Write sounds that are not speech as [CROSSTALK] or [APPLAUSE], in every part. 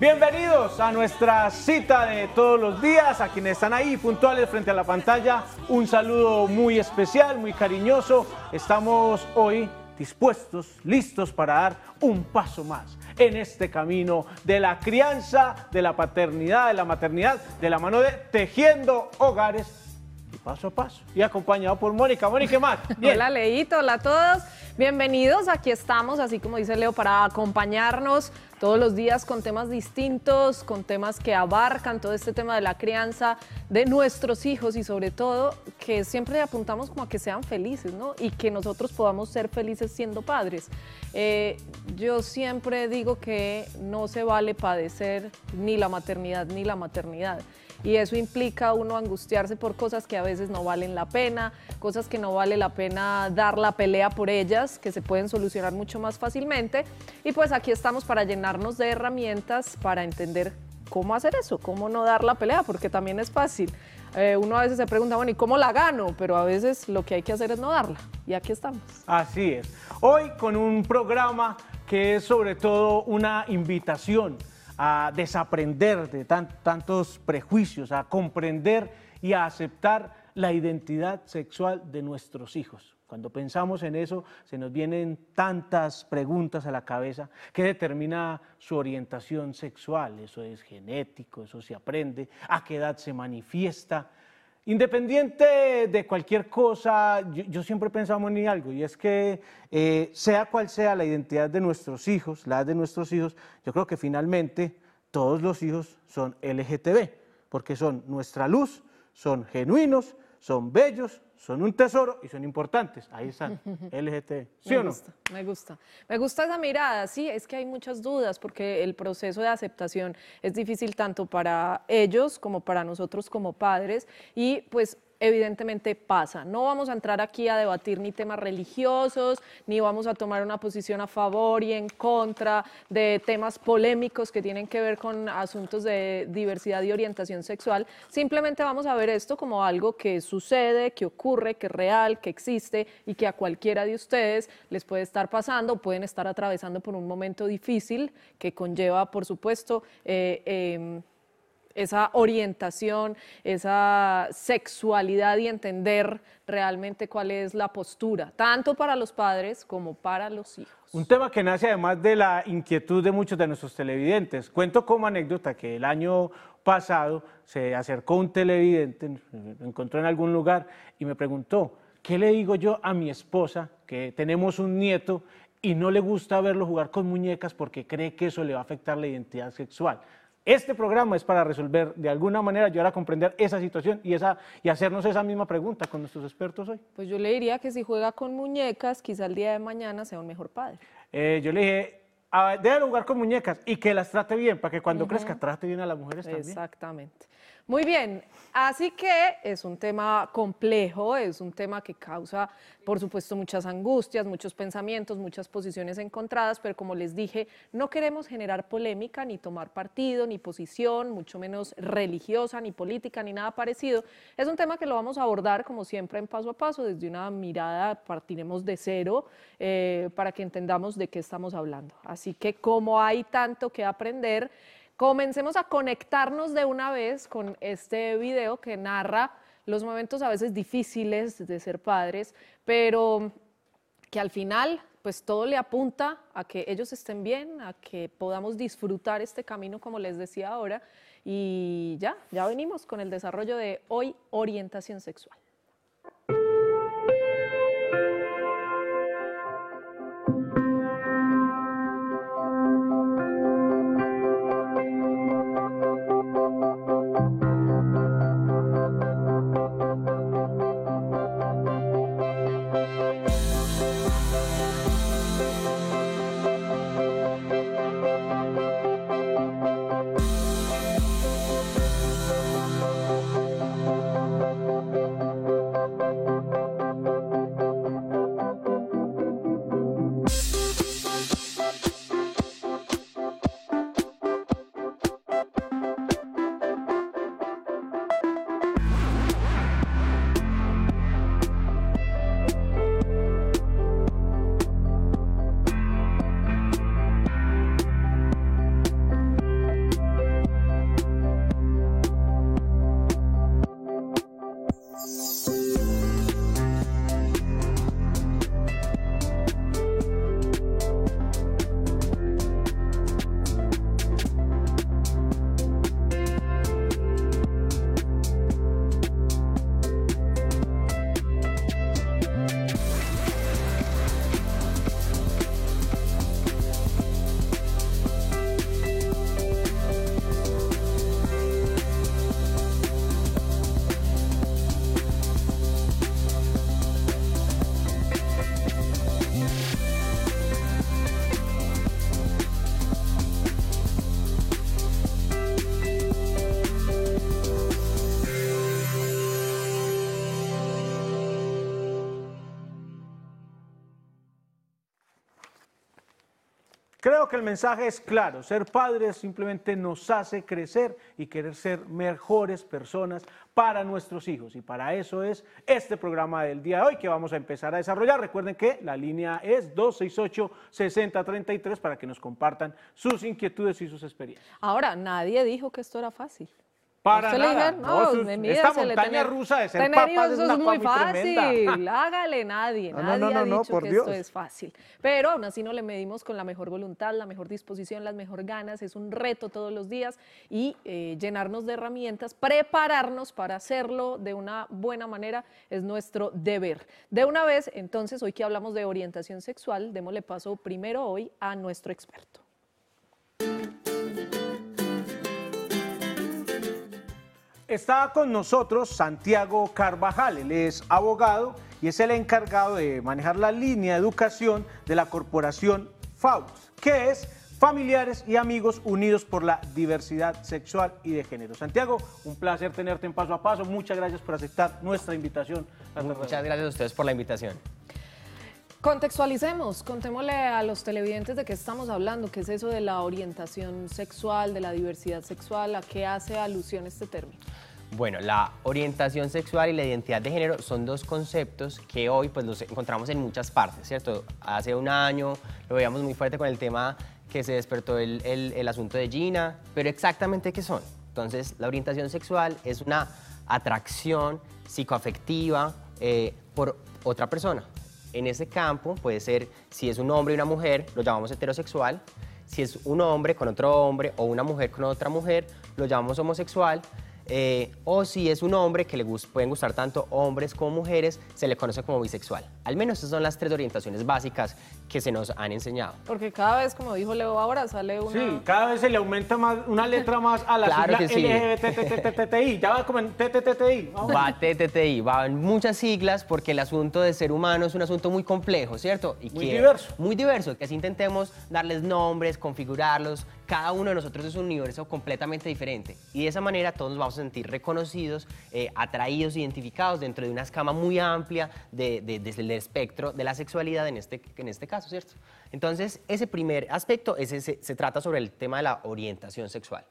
Bienvenidos a nuestra cita de todos los días, a quienes están ahí puntuales frente a la pantalla, un saludo muy especial, muy cariñoso. Estamos hoy dispuestos, listos para dar un paso más en este camino de la crianza, de la paternidad, de la maternidad, de la mano de tejiendo hogares paso a paso. Y acompañado por Mónica. Mónica, ¿qué más? Hola, Leito, hola a todos. Bienvenidos, aquí estamos, así como dice Leo, para acompañarnos todos los días con temas distintos, con temas que abarcan todo este tema de la crianza de nuestros hijos y sobre todo que siempre apuntamos como a que sean felices, ¿no? Y que nosotros podamos ser felices siendo padres. Eh, yo siempre digo que no se vale padecer ni la maternidad ni la maternidad. Y eso implica uno angustiarse por cosas que a veces no valen la pena, cosas que no vale la pena dar la pelea por ellas que se pueden solucionar mucho más fácilmente. Y pues aquí estamos para llenarnos de herramientas para entender cómo hacer eso, cómo no dar la pelea, porque también es fácil. Eh, uno a veces se pregunta, bueno, ¿y cómo la gano? Pero a veces lo que hay que hacer es no darla. Y aquí estamos. Así es. Hoy con un programa que es sobre todo una invitación a desaprender de tantos prejuicios, a comprender y a aceptar la identidad sexual de nuestros hijos. Cuando pensamos en eso, se nos vienen tantas preguntas a la cabeza. ¿Qué determina su orientación sexual? Eso es genético, eso se aprende. ¿A qué edad se manifiesta? Independiente de cualquier cosa, yo, siempre pensamos en algo, y es que eh, sea cual sea la identidad de nuestros hijos, la de nuestros hijos, yo creo que finalmente todos los hijos son LGTB, porque son nuestra luz, son genuinos, son bellos, son un tesoro y son importantes. Ahí están, LGT. [LAUGHS] ¿Sí me o no? Gusta, me gusta. Me gusta esa mirada. Sí, es que hay muchas dudas porque el proceso de aceptación es difícil tanto para ellos como para nosotros como padres. Y pues evidentemente pasa. No vamos a entrar aquí a debatir ni temas religiosos, ni vamos a tomar una posición a favor y en contra de temas polémicos que tienen que ver con asuntos de diversidad y orientación sexual. Simplemente vamos a ver esto como algo que sucede, que ocurre, que es real, que existe y que a cualquiera de ustedes les puede estar pasando, pueden estar atravesando por un momento difícil que conlleva, por supuesto, eh, em, esa orientación, esa sexualidad y entender realmente cuál es la postura, tanto para los padres como para los hijos. Un tema que nace además de la inquietud de muchos de nuestros televidentes. Cuento como anécdota que el año pasado se acercó un televidente, encontró en algún lugar y me preguntó, ¿qué le digo yo a mi esposa que tenemos un nieto y no le gusta verlo jugar con muñecas porque cree que eso le va a afectar la identidad sexual? Este programa es para resolver, de alguna manera, ayudar a comprender esa situación y, esa, y hacernos esa misma pregunta con nuestros expertos hoy. Pues yo le diría que si juega con muñecas, quizá el día de mañana sea un mejor padre. Eh, yo le dije, a, ah, jugar con muñecas y que las trate bien, para que cuando crezca trate bien a las mujeres también. Exactamente. Muy bien, así que es un tema complejo, es un tema que causa, por supuesto, muchas angustias, muchos pensamientos, muchas posiciones encontradas, pero como les dije, no queremos generar polémica, ni tomar partido, ni posición, mucho menos religiosa, ni política, ni nada parecido. Es un tema que lo vamos a abordar, como siempre, en paso a paso, desde una mirada, partiremos de cero eh, para que entendamos de qué estamos hablando. Así que como hay tanto que aprender, Comencemos a conectarnos de una vez con este video que narra los momentos a veces difíciles de ser padres, pero que al final pues todo le apunta a que ellos estén bien, a que podamos disfrutar este camino como les decía ahora y ya, ya venimos con el desarrollo de hoy orientación sexual. Creo que el mensaje es claro, ser padres simplemente nos hace crecer y querer ser mejores personas para nuestros hijos. Y para eso es este programa del día de hoy que vamos a empezar a desarrollar. Recuerden que la línea es 268-6033 para que nos compartan sus inquietudes y sus experiencias. Ahora, nadie dijo que esto era fácil. Para nada. no, montaña rusa de tener es muy fácil. Hágale, nadie. nadie ha dicho que esto es fácil. Pero aún así no le medimos con la mejor voluntad, la mejor disposición, las mejor ganas. Es un reto todos los días y eh, llenarnos de herramientas, prepararnos para hacerlo de una buena manera es nuestro deber. De una vez, entonces, hoy que hablamos de orientación sexual, démosle paso primero hoy a nuestro experto. Está con nosotros Santiago Carvajal, él es abogado y es el encargado de manejar la línea de educación de la corporación FAUS, que es Familiares y Amigos Unidos por la Diversidad Sexual y de Género. Santiago, un placer tenerte en paso a paso. Muchas gracias por aceptar nuestra invitación. Muchas gracias a ustedes por la invitación. Contextualicemos, contémosle a los televidentes de qué estamos hablando, qué es eso de la orientación sexual, de la diversidad sexual, a qué hace alusión este término. Bueno, la orientación sexual y la identidad de género son dos conceptos que hoy pues los encontramos en muchas partes, ¿cierto? Hace un año lo veíamos muy fuerte con el tema que se despertó el, asunto de Gina, pero exactamente qué son. Entonces, la orientación sexual es una atracción psicoafectiva eh, por otra persona, en ese campo puede ser si es un hombre y una mujer, lo llamamos heterosexual. Si es un hombre con otro hombre o una mujer con otra mujer, lo llamamos homosexual. Eh, o si es un hombre que le pueden gustar tanto hombres como mujeres, se le conoce como bisexual. Al menos esas son las tres orientaciones básicas que se nos han enseñado. Porque cada vez, como dijo Leo ahora, sale una... Sí, cada vez se le aumenta más una letra más a la claro sigla sí. Ya va como en TTTTI. Va TTTI, en muchas siglas porque el asunto de ser humano es un asunto muy complejo, ¿cierto? Y muy diverso. Muy diverso, que así intentemos darles nombres, configurarlos. Cada uno de nosotros es un universo completamente diferente. Y de esa manera todos nos vamos a sentir reconocidos, eh, atraídos, identificados dentro de una escama muy amplia de, desde el espectro de la sexualidad en este, en este caso. ¿cierto? Entonces, ese primer aspecto ese, se, trata sobre el tema de la orientación sexual.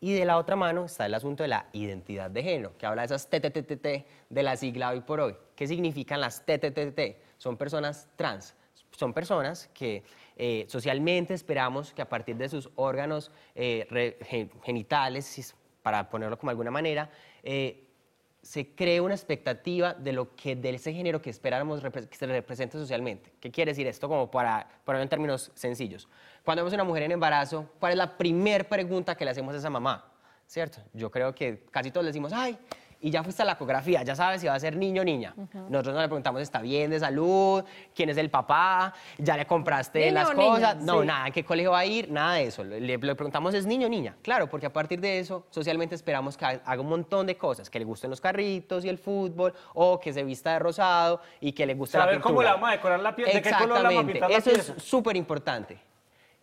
Y de la otra mano está el asunto de la identidad de género, que habla de esas TTTT de la sigla hoy por hoy. ¿Qué significan las TTTT? Son personas trans. Son personas que eh, socialmente esperamos que a partir de sus órganos eh, genitales, para ponerlo como alguna manera, eh, se cree una expectativa de lo que de ese género que esperábamos que se represente socialmente. ¿Qué quiere decir esto? Como para ponerlo en términos sencillos. Cuando vemos a una mujer en embarazo, ¿cuál es la primera pregunta que le hacemos a esa mamá? ¿Cierto? Yo creo que casi todos le decimos, ay, y ya fuiste a la ecografía, ya sabes si va a ser niño o niña. Nosotros no le preguntamos, ¿está bien de salud? ¿Quién es el papá? ¿Ya le compraste las cosas? no, nada, ¿en qué colegio va a ir? Nada de eso. Le, preguntamos preguntamos, ¿es niño o niña? Claro, porque a partir de eso, socialmente esperamos que haga un montón de cosas, que le gusten los carritos y el fútbol, o que se vista de rosado y que le guste Saber la pintura. cómo la vamos a decorar la piel, de qué color la vamos a pintar Eso es súper importante.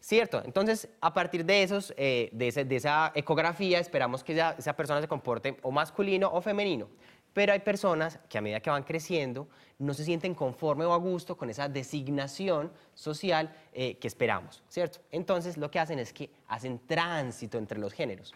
¿Cierto? Entonces, a partir de, eh, esa ecografía, esperamos que esa, persona se comporte o masculino o femenino. Pero hay personas que a medida que van creciendo no se sienten conforme o a gusto con esa designación social eh, que esperamos, ¿cierto? Entonces, lo que hacen es que hacen tránsito entre los géneros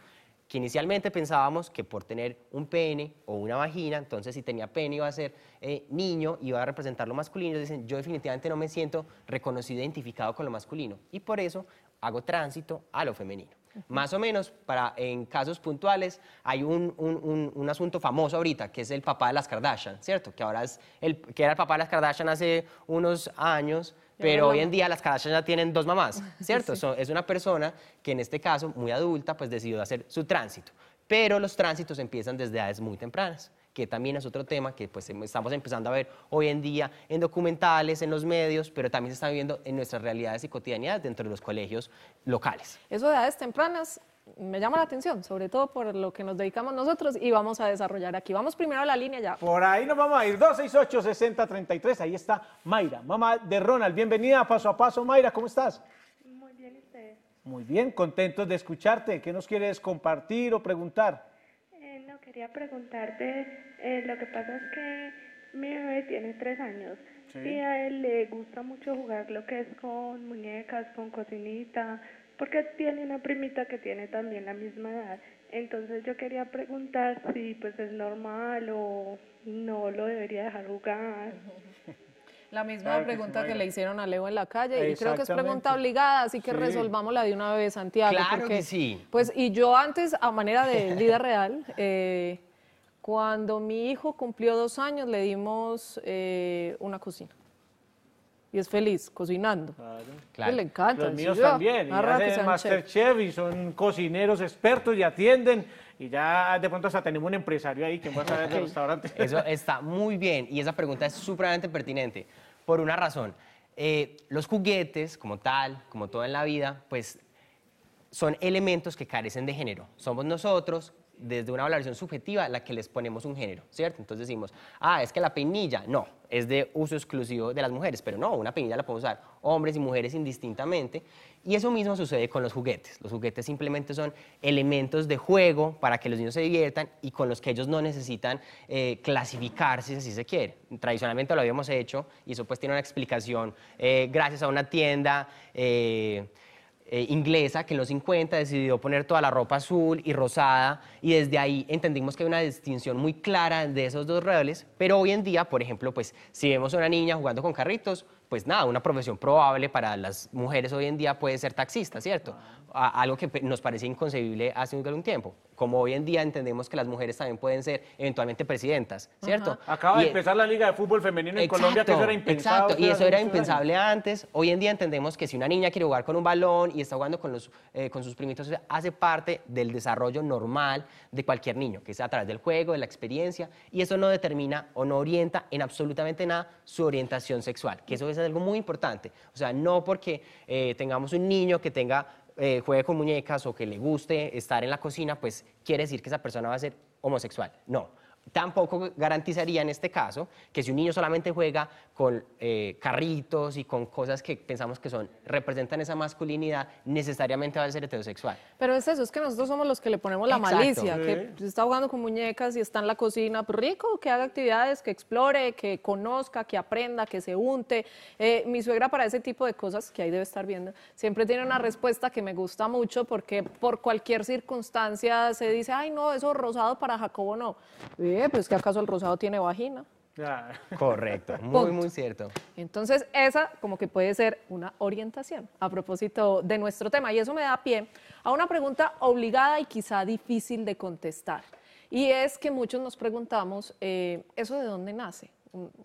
que inicialmente pensábamos que por tener un pene o una vagina, entonces si tenía pene iba a ser eh, niño, iba a representar lo masculino, y dicen, yo definitivamente no me siento reconocido, identificado con lo masculino, y por eso hago tránsito a lo femenino. Más o menos, para, en casos puntuales, hay un, asunto famoso ahorita, que es el papá de las Kardashian, ¿cierto? Que ahora es el, que era el papá de las Kardashian hace unos años, pero hoy en día las Kardashian ya tienen dos mamás, [LAUGHS] ¿cierto? es una persona que en este caso, muy adulta, pues decidió hacer su tránsito. Pero los tránsitos empiezan desde edades muy tempranas que también es otro tema que pues em, estamos empezando a ver hoy en día en documentales, en los medios, pero también se está viendo en nuestras realidades y cotidianidades dentro de los colegios locales. Eso de edades tempranas me llama la atención, sobre todo por lo que nos dedicamos nosotros y vamos a desarrollar aquí. Vamos primero a la línea ya. Por ahí nos vamos a ir, 268-6033, ahí está Mayra, mamá de Ronald. Bienvenida a Paso a Paso, Mayra, ¿cómo estás? Muy bien, usted? Muy bien, contentos de escucharte. ¿Qué nos quieres compartir o preguntar? Eh, no, quería preguntarte, eh, lo que pasa es que mi bebé tiene tres años. Y a él le gusta mucho jugar lo que es con muñecas, con cocinita, porque tiene una primita que tiene también la misma edad. Entonces yo quería preguntar si pues es normal o no lo debería dejar jugar. [LAUGHS] La misma pregunta que, le hicieron a Leo en la calle y creo que es pregunta obligada, así que resolvámosla de una vez, Santiago. Claro que sí. Pues y yo antes, a manera de [LAUGHS] vida real, eh, cuando mi hijo cumplió dos años le dimos eh, una cocina y es feliz cocinando. Claro. Pues claro. Le encanta. Los míos también. Y Masterchef y son cocineros expertos y atienden. Y ya de pronto hasta tenemos un empresario ahí que va a saber de restaurante. [LAUGHS] Eso está muy bien y esa pregunta es supremamente pertinente. Por una razón, eh, los juguetes, como tal, como todo en la vida, pues son elementos que carecen de género. Somos nosotros desde una valoración subjetiva la que les ponemos un género, ¿cierto? Entonces decimos, ah, es que la peinilla, no, es de uso exclusivo de las mujeres, pero no, una peinilla la pueden usar hombres y mujeres indistintamente. Y eso mismo sucede con los juguetes. Los juguetes simplemente son elementos de juego para que los niños se diviertan y con los que ellos no necesitan eh, clasificarse, si se quiere. Tradicionalmente lo habíamos hecho y eso pues tiene una explicación eh, gracias a una tienda. Eh, eh, inglesa que en los 50 decidió poner toda la ropa azul y rosada y desde ahí entendimos que hay una distinción muy clara de esos dos roles, pero hoy en día, por ejemplo, pues si vemos a una niña jugando con carritos, pues nada, una profesión probable para las mujeres hoy en día puede ser taxista, ¿cierto? algo que nos parecía inconcebible hace un tiempo. Como hoy en día entendemos que las mujeres también pueden ser eventualmente presidentas, ¿cierto? Acaba de e- empezar la Liga de Fútbol Femenino en Colombia, que eso era impensable. Exacto, y eso era impensable antes. Hoy en día entendemos que si una niña quiere jugar con un balón y está jugando con, los, eh, con sus primitos, hace parte del desarrollo normal de cualquier niño, que sea a través del juego, de la experiencia, y eso no determina o no orienta en absolutamente nada su orientación sexual, que eso es algo muy importante. O sea, no porque eh, tengamos un niño que tenga eh, juegue con muñecas o que le guste estar en la cocina, pues quiere decir que esa persona va a ser homosexual. No, tampoco garantizaría en este caso que si un niño solamente juega con eh, carritos y con cosas que pensamos que son representan esa masculinidad, necesariamente va a ser heterosexual. Pero es eso, es que nosotros somos los que le ponemos la malicia, que está jugando con muñecas y está en la cocina, pero pues, rico, que haga actividades, que explore, que conozca, que aprenda, que se unte. Eh, mi suegra para ese tipo de cosas, que ahí debe estar viendo, siempre tiene una respuesta que me gusta mucho porque por cualquier circunstancia se dice, ay no, eso rosado para Jacobo no pues que acaso el rosado tiene vagina. Ah. Correcto, muy, muy cierto. Entonces, esa como que puede ser una orientación a propósito de nuestro tema. Y eso me da pie a una pregunta obligada y quizá difícil de contestar. Y es que muchos nos preguntamos, eh, ¿eso de dónde nace?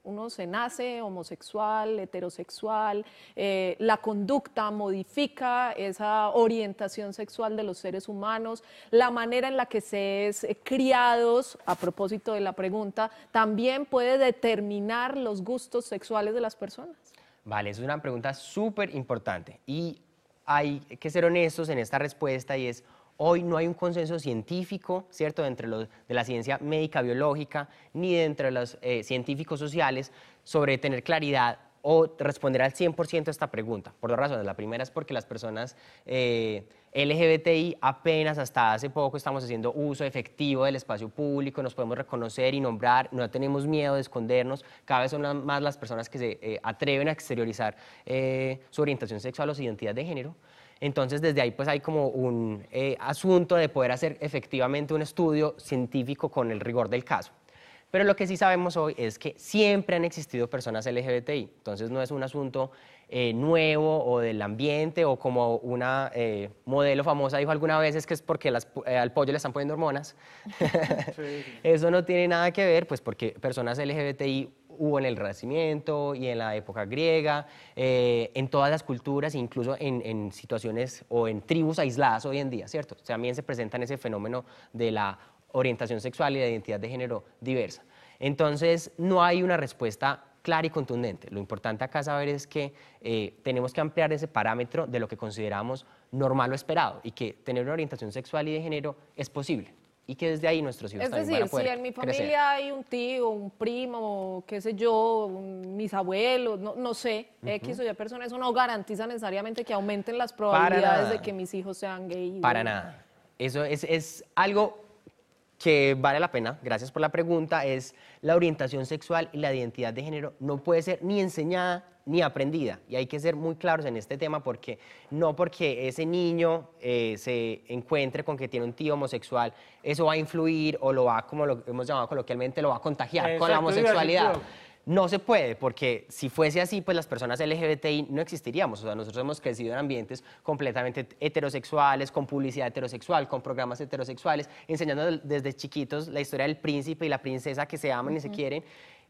uno se nace homosexual, heterosexual, eh, la conducta modifica esa orientación sexual de los seres humanos, la manera en la que se es eh, criados, a propósito de la pregunta, también puede determinar los gustos sexuales de las personas. Vale, es una pregunta súper importante y hay que ser honestos en esta respuesta y es Hoy no hay un consenso científico, ¿cierto?, entre los, de la ciencia médica biológica ni de entre los eh, científicos sociales sobre tener claridad o responder al 100% a esta pregunta, por dos razones. La primera es porque las personas eh, LGBTI apenas hasta hace poco estamos haciendo uso efectivo del espacio público, nos podemos reconocer y nombrar, no tenemos miedo de escondernos, cada vez son más las personas que se eh, atreven a exteriorizar su orientación sexual o su identidad de género. Entonces, desde ahí pues hay como un eh, asunto de poder hacer efectivamente un estudio científico con el rigor del caso. Pero lo que sí sabemos hoy es que siempre han existido personas LGBTI, entonces no es un asunto eh, nuevo o del ambiente o como una eh, modelo famosa dijo alguna vez es que es porque las, eh, al pollo le están poniendo hormonas. [LAUGHS] Eso no tiene nada que ver, pues porque personas LGBTI hubo en el Renacimiento y en la época griega, en todas las culturas, incluso en, situaciones o en tribus aisladas hoy en día, ¿cierto? También se presentan ese fenómeno de la orientación sexual y la identidad de género diversa. Entonces, no hay una respuesta Claro y contundente. Lo importante acá saber es que eh, tenemos que ampliar ese parámetro de lo que consideramos normal o esperado y que tener una orientación sexual y de género es posible y que desde ahí nuestros hijos es también decir, si en mi familia hay un tío, un primo, qué sé yo, mis abuelos, no, sé, X o Y personas, eso no garantiza necesariamente que aumenten las probabilidades de que mis hijos sean gay. Para nada. Eso es, es algo que vale la pena, gracias por la pregunta, es la orientación sexual y la identidad de género no puede ser ni enseñada ni aprendida. Y hay que ser muy claros en este tema porque no porque ese niño eh, se encuentre con que tiene un tío homosexual, eso va a influir o lo va, como lo hemos llamado coloquialmente, lo va a contagiar con la homosexualidad. No se puede, porque si fuese así, pues las personas LGBTI no existiríamos. O sea, nosotros hemos crecido en ambientes completamente heterosexuales, con publicidad heterosexual, con programas heterosexuales, enseñando desde chiquitos la historia del príncipe y la princesa que se aman y se quieren.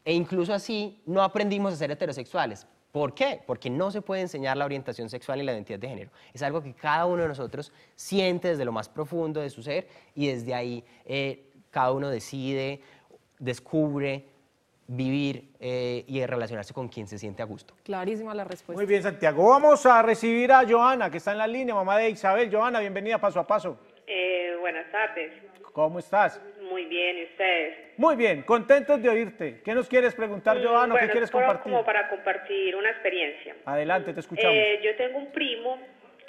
E incluso así no aprendimos a ser heterosexuales. ¿Por qué? Porque no se puede enseñar la orientación sexual y la identidad de género. Es algo que cada uno de nosotros siente desde lo más profundo de su ser y desde ahí eh, cada uno decide, descubre, vivir eh, y relacionarse con quien se siente a gusto. Clarísima la respuesta. Muy bien, Santiago. Vamos a recibir a Joana, que está en la línea, mamá de Isabel. Joana, bienvenida paso a paso. Eh, buenas tardes. ¿Cómo estás? Muy bien, ¿y ustedes? Muy bien, contentos de oírte. ¿Qué nos quieres preguntar, mm, Joana? ¿Qué quieres compartir? Como para compartir una experiencia. Adelante, te escuchamos. Eh, yo tengo un primo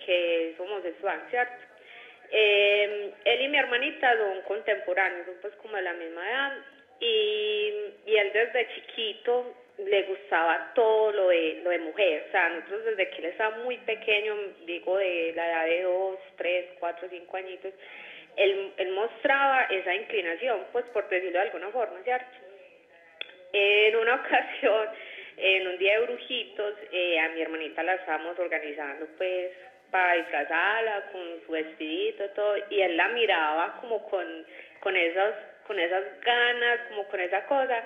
que es homosexual, ¿cierto? él y mi hermanita son contemporáneos, son pues como de la misma edad, y, él desde chiquito le gustaba todo lo de, lo de mujer. O sea, nosotros desde que él estaba muy pequeño, digo de la edad de dos, tres, cuatro, cinco añitos, él, él mostraba esa inclinación, pues por decirlo de alguna forma, ¿cierto? En una [LAUGHS] ocasión, en un día de brujitos, eh, a mi hermanita la estábamos organizando, pues, para disfrazarla con su vestidito, todo, y él la miraba como con, con esos con esas ganas, como con esa cosa,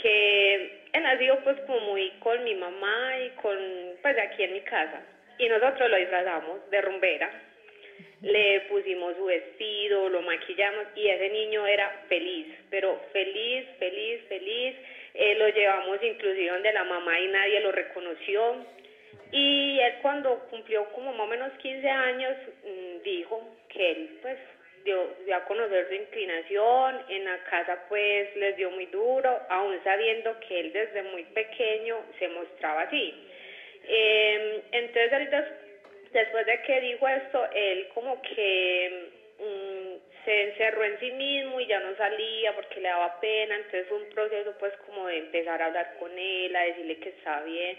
que él nacido pues como muy con mi mamá y con, pues aquí en mi casa. Y nosotros lo disfrazamos de rumbera, le pusimos su vestido, lo maquillamos y ese niño era feliz, pero feliz, feliz, feliz. Eh, lo llevamos inclusive de la mamá y nadie lo reconoció. Y él cuando cumplió como más o menos 15 años mm, dijo que él pues dio, a conocer su inclinación, en la casa pues les dio muy duro, aún sabiendo que él desde muy pequeño se mostraba así. Em, entonces ahorita después de que dijo esto, él como que mm, se encerró en sí mismo y ya no salía porque le daba pena, entonces fue un proceso pues como de empezar a hablar con él, a decirle que está bien.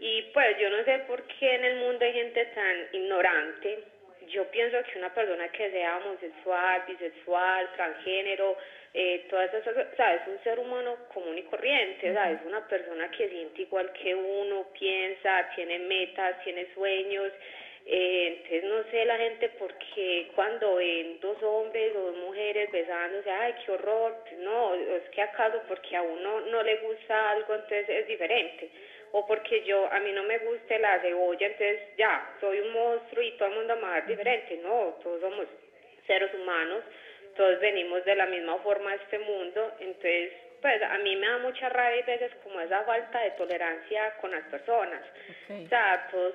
Y pues yo no sé por qué en el mundo hay gente tan ignorante yo pienso que una persona que sea homosexual, bisexual, transgénero, eh, todas esas, cosas, es un ser humano común y corriente, es una persona que siente igual que uno, piensa, tiene metas, tiene sueños. Eh, entonces no sé la gente porque cuando ven dos hombres o dos mujeres besándose, ay, qué horror, no, es que acaso porque a uno no le gusta algo, entonces es diferente o porque yo a mí no me gusta la cebolla, entonces ya, soy un monstruo y todo el mundo me va diferente. No, todos somos seres humanos, todos venimos de la misma forma a este mundo, entonces pues a mí me da mucha rabia y veces como esa falta de tolerancia con las personas. O sea, todos,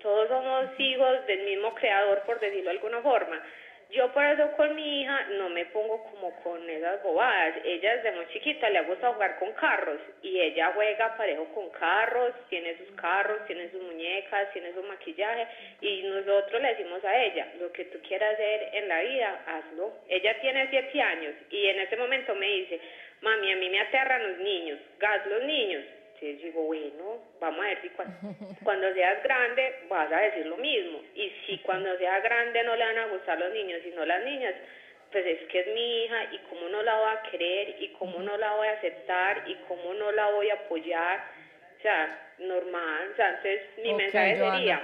todos somos hijos del mismo creador, por decirlo de alguna forma. Yo por eso con mi hija no me pongo como con esas bobadas. Ella desde muy chiquita le gusta jugar con carros y ella juega parejo con carros, tiene sus carros, tiene sus muñecas, tiene su maquillaje y nosotros le decimos a ella, lo que tú quieras hacer en la vida, hazlo. Ella tiene siete años y en ese momento me dice, mami, a mí me aterran los niños, gas los niños, entonces digo, bueno, vamos a ver si cuando, seas grande vas a decir lo mismo. Y si cuando seas grande no le van a gustar los niños, y no las niñas, pues es que es mi hija y cómo no la voy a querer y cómo no la voy a aceptar y cómo no la voy a apoyar. O sea, normal. O sea, entonces mi mensaje sería,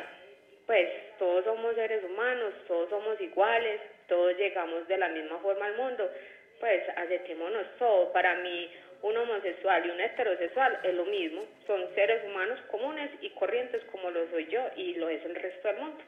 pues todos somos seres humanos, todos somos iguales, todos llegamos de la misma forma al mundo. Pues aceptémonos todos. Para mí, un homosexual y un heterosexual es lo mismo, son seres humanos comunes y corrientes como lo soy yo y lo es el resto del mundo.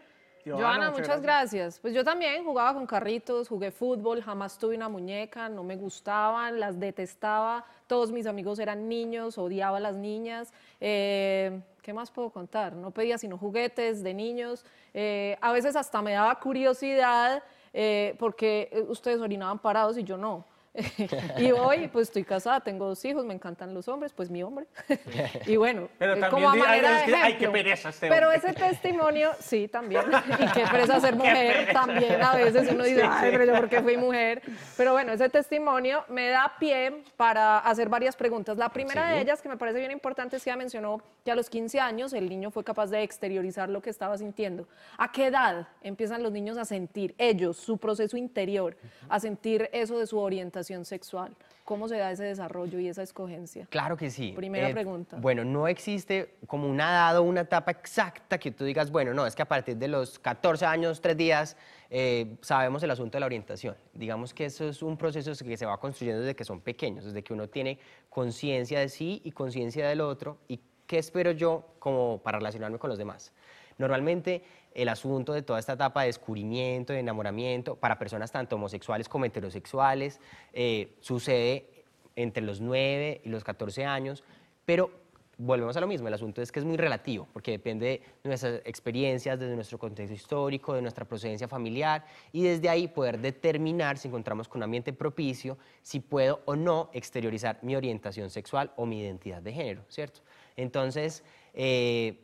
Joana, muchas gracias. Pues yo también jugaba con carritos, jugué fútbol, jamás tuve una muñeca, no me gustaban, las detestaba, todos mis amigos eran niños, odiaba a las niñas. Eh, ¿Qué más puedo contar? No pedía sino juguetes de niños. Eh, a veces hasta me daba curiosidad eh, porque ustedes orinaban parados y yo no. [LAUGHS] y hoy, pues estoy casada, tengo dos hijos, me encantan los hombres, pues mi hombre. [LAUGHS] y bueno, como a manera de ejemplo, este Pero ese testimonio, sí, también. [LAUGHS] y qué pereza ser mujer también. A veces uno dice, pero yo porque fui mujer. Pero bueno, ese testimonio me da pie para hacer varias preguntas. La primera de ellas, que me parece bien importante, es que ya mencionó que a los 15 años el niño fue capaz de exteriorizar lo que estaba sintiendo. ¿A qué edad empiezan los niños a sentir ellos, su proceso interior, a sentir eso de su orientación sexual? ¿Cómo se da ese desarrollo y esa escogencia? Claro que sí. Primera eh, pregunta. Bueno, no existe como una edad o una etapa exacta que tú digas, bueno, no, es que a partir de los 14 años, 3 días, eh, sabemos el asunto de la orientación. Digamos que eso es un proceso que se va construyendo desde que son pequeños, desde que uno tiene conciencia de sí y conciencia del otro y ¿Qué espero yo como para relacionarme con los demás? Normalmente el asunto de toda esta etapa de descubrimiento, de enamoramiento, para personas tanto homosexuales como heterosexuales, eh, sucede entre los 9 y los 14 años, pero volvemos a lo mismo, el asunto es que es muy relativo, porque depende de nuestras experiencias, de nuestro contexto histórico, de nuestra procedencia familiar, y desde ahí poder determinar si encontramos con un ambiente propicio, si puedo o no exteriorizar mi orientación sexual o mi identidad de género, ¿cierto? Entonces, eh,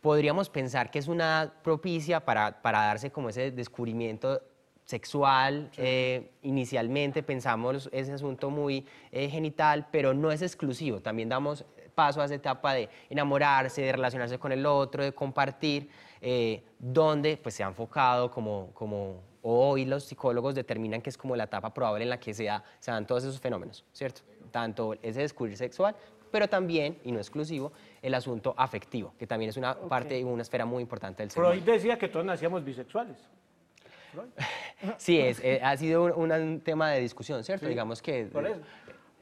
podríamos pensar que es una propicia para, darse como ese descubrimiento sexual. Eh, inicialmente pensamos ese asunto muy eh, genital, pero no es exclusivo. También damos paso a esa etapa de enamorarse, de relacionarse con el otro, de compartir, donde pues se ha enfocado como, hoy los psicólogos determinan que es como la etapa probable en la que se, dan todos esos fenómenos, ¿cierto? Tanto ese descubrir sexual pero también, y no exclusivo, el asunto afectivo, que también es una parte y una esfera muy importante del ser Freud decía que todos nacíamos bisexuales. [LAUGHS] sí, es, eh, ha sido un, tema de discusión, ¿cierto? Digamos que... Por eso.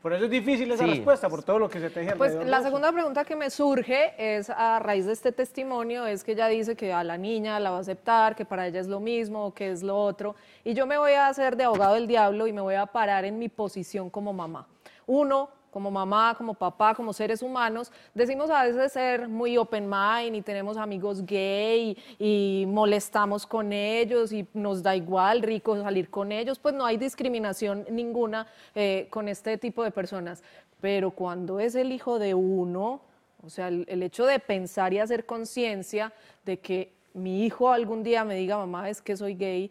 Por eso es difícil esa respuesta, por todo lo que se teje. Pues la segunda pregunta que me surge es a raíz de este testimonio, es que ella dice que a la niña la va a aceptar, que para ella es lo mismo, que es lo otro, y yo me voy a hacer de abogado del diablo y me voy a parar en mi posición como mamá. Uno, como mamá, como papá, como seres humanos, decimos a veces ser muy open mind y tenemos amigos gay y, molestamos con ellos y nos da igual, rico salir con ellos, pues no hay discriminación ninguna eh, con este tipo de personas. Pero cuando es el hijo de uno, o sea, el hecho de pensar y hacer conciencia de que mi hijo algún día me diga, mamá, es que soy gay,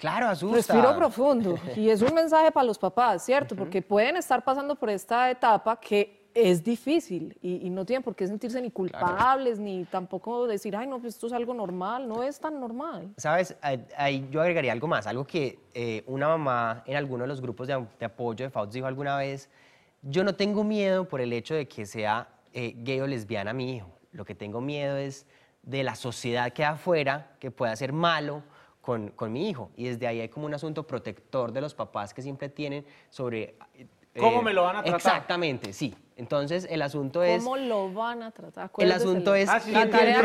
Claro, asusta. Respiro profundo. Y es un mensaje para los papás, ¿cierto? Porque pueden estar pasando por esta etapa que es difícil y, no tienen por qué sentirse ni culpables, ni tampoco decir, ay, no, pues esto es algo normal, no es tan normal. Sabes, ahí yo agregaría algo más, algo que eh, una mamá en alguno de los grupos de, apoyo de FAUT dijo alguna vez, yo no tengo miedo por el hecho de que sea eh, gay o lesbiana mi hijo, lo que tengo miedo es de la sociedad que afuera, que pueda ser malo con, con, mi hijo. Y desde ahí hay como un asunto protector de los papás que siempre tienen sobre... Eh, ¿Cómo me lo van a tratar? Exactamente, sí. Entonces, el asunto es... ¿Cómo lo van a tratar? El asunto es... Ah, la tarea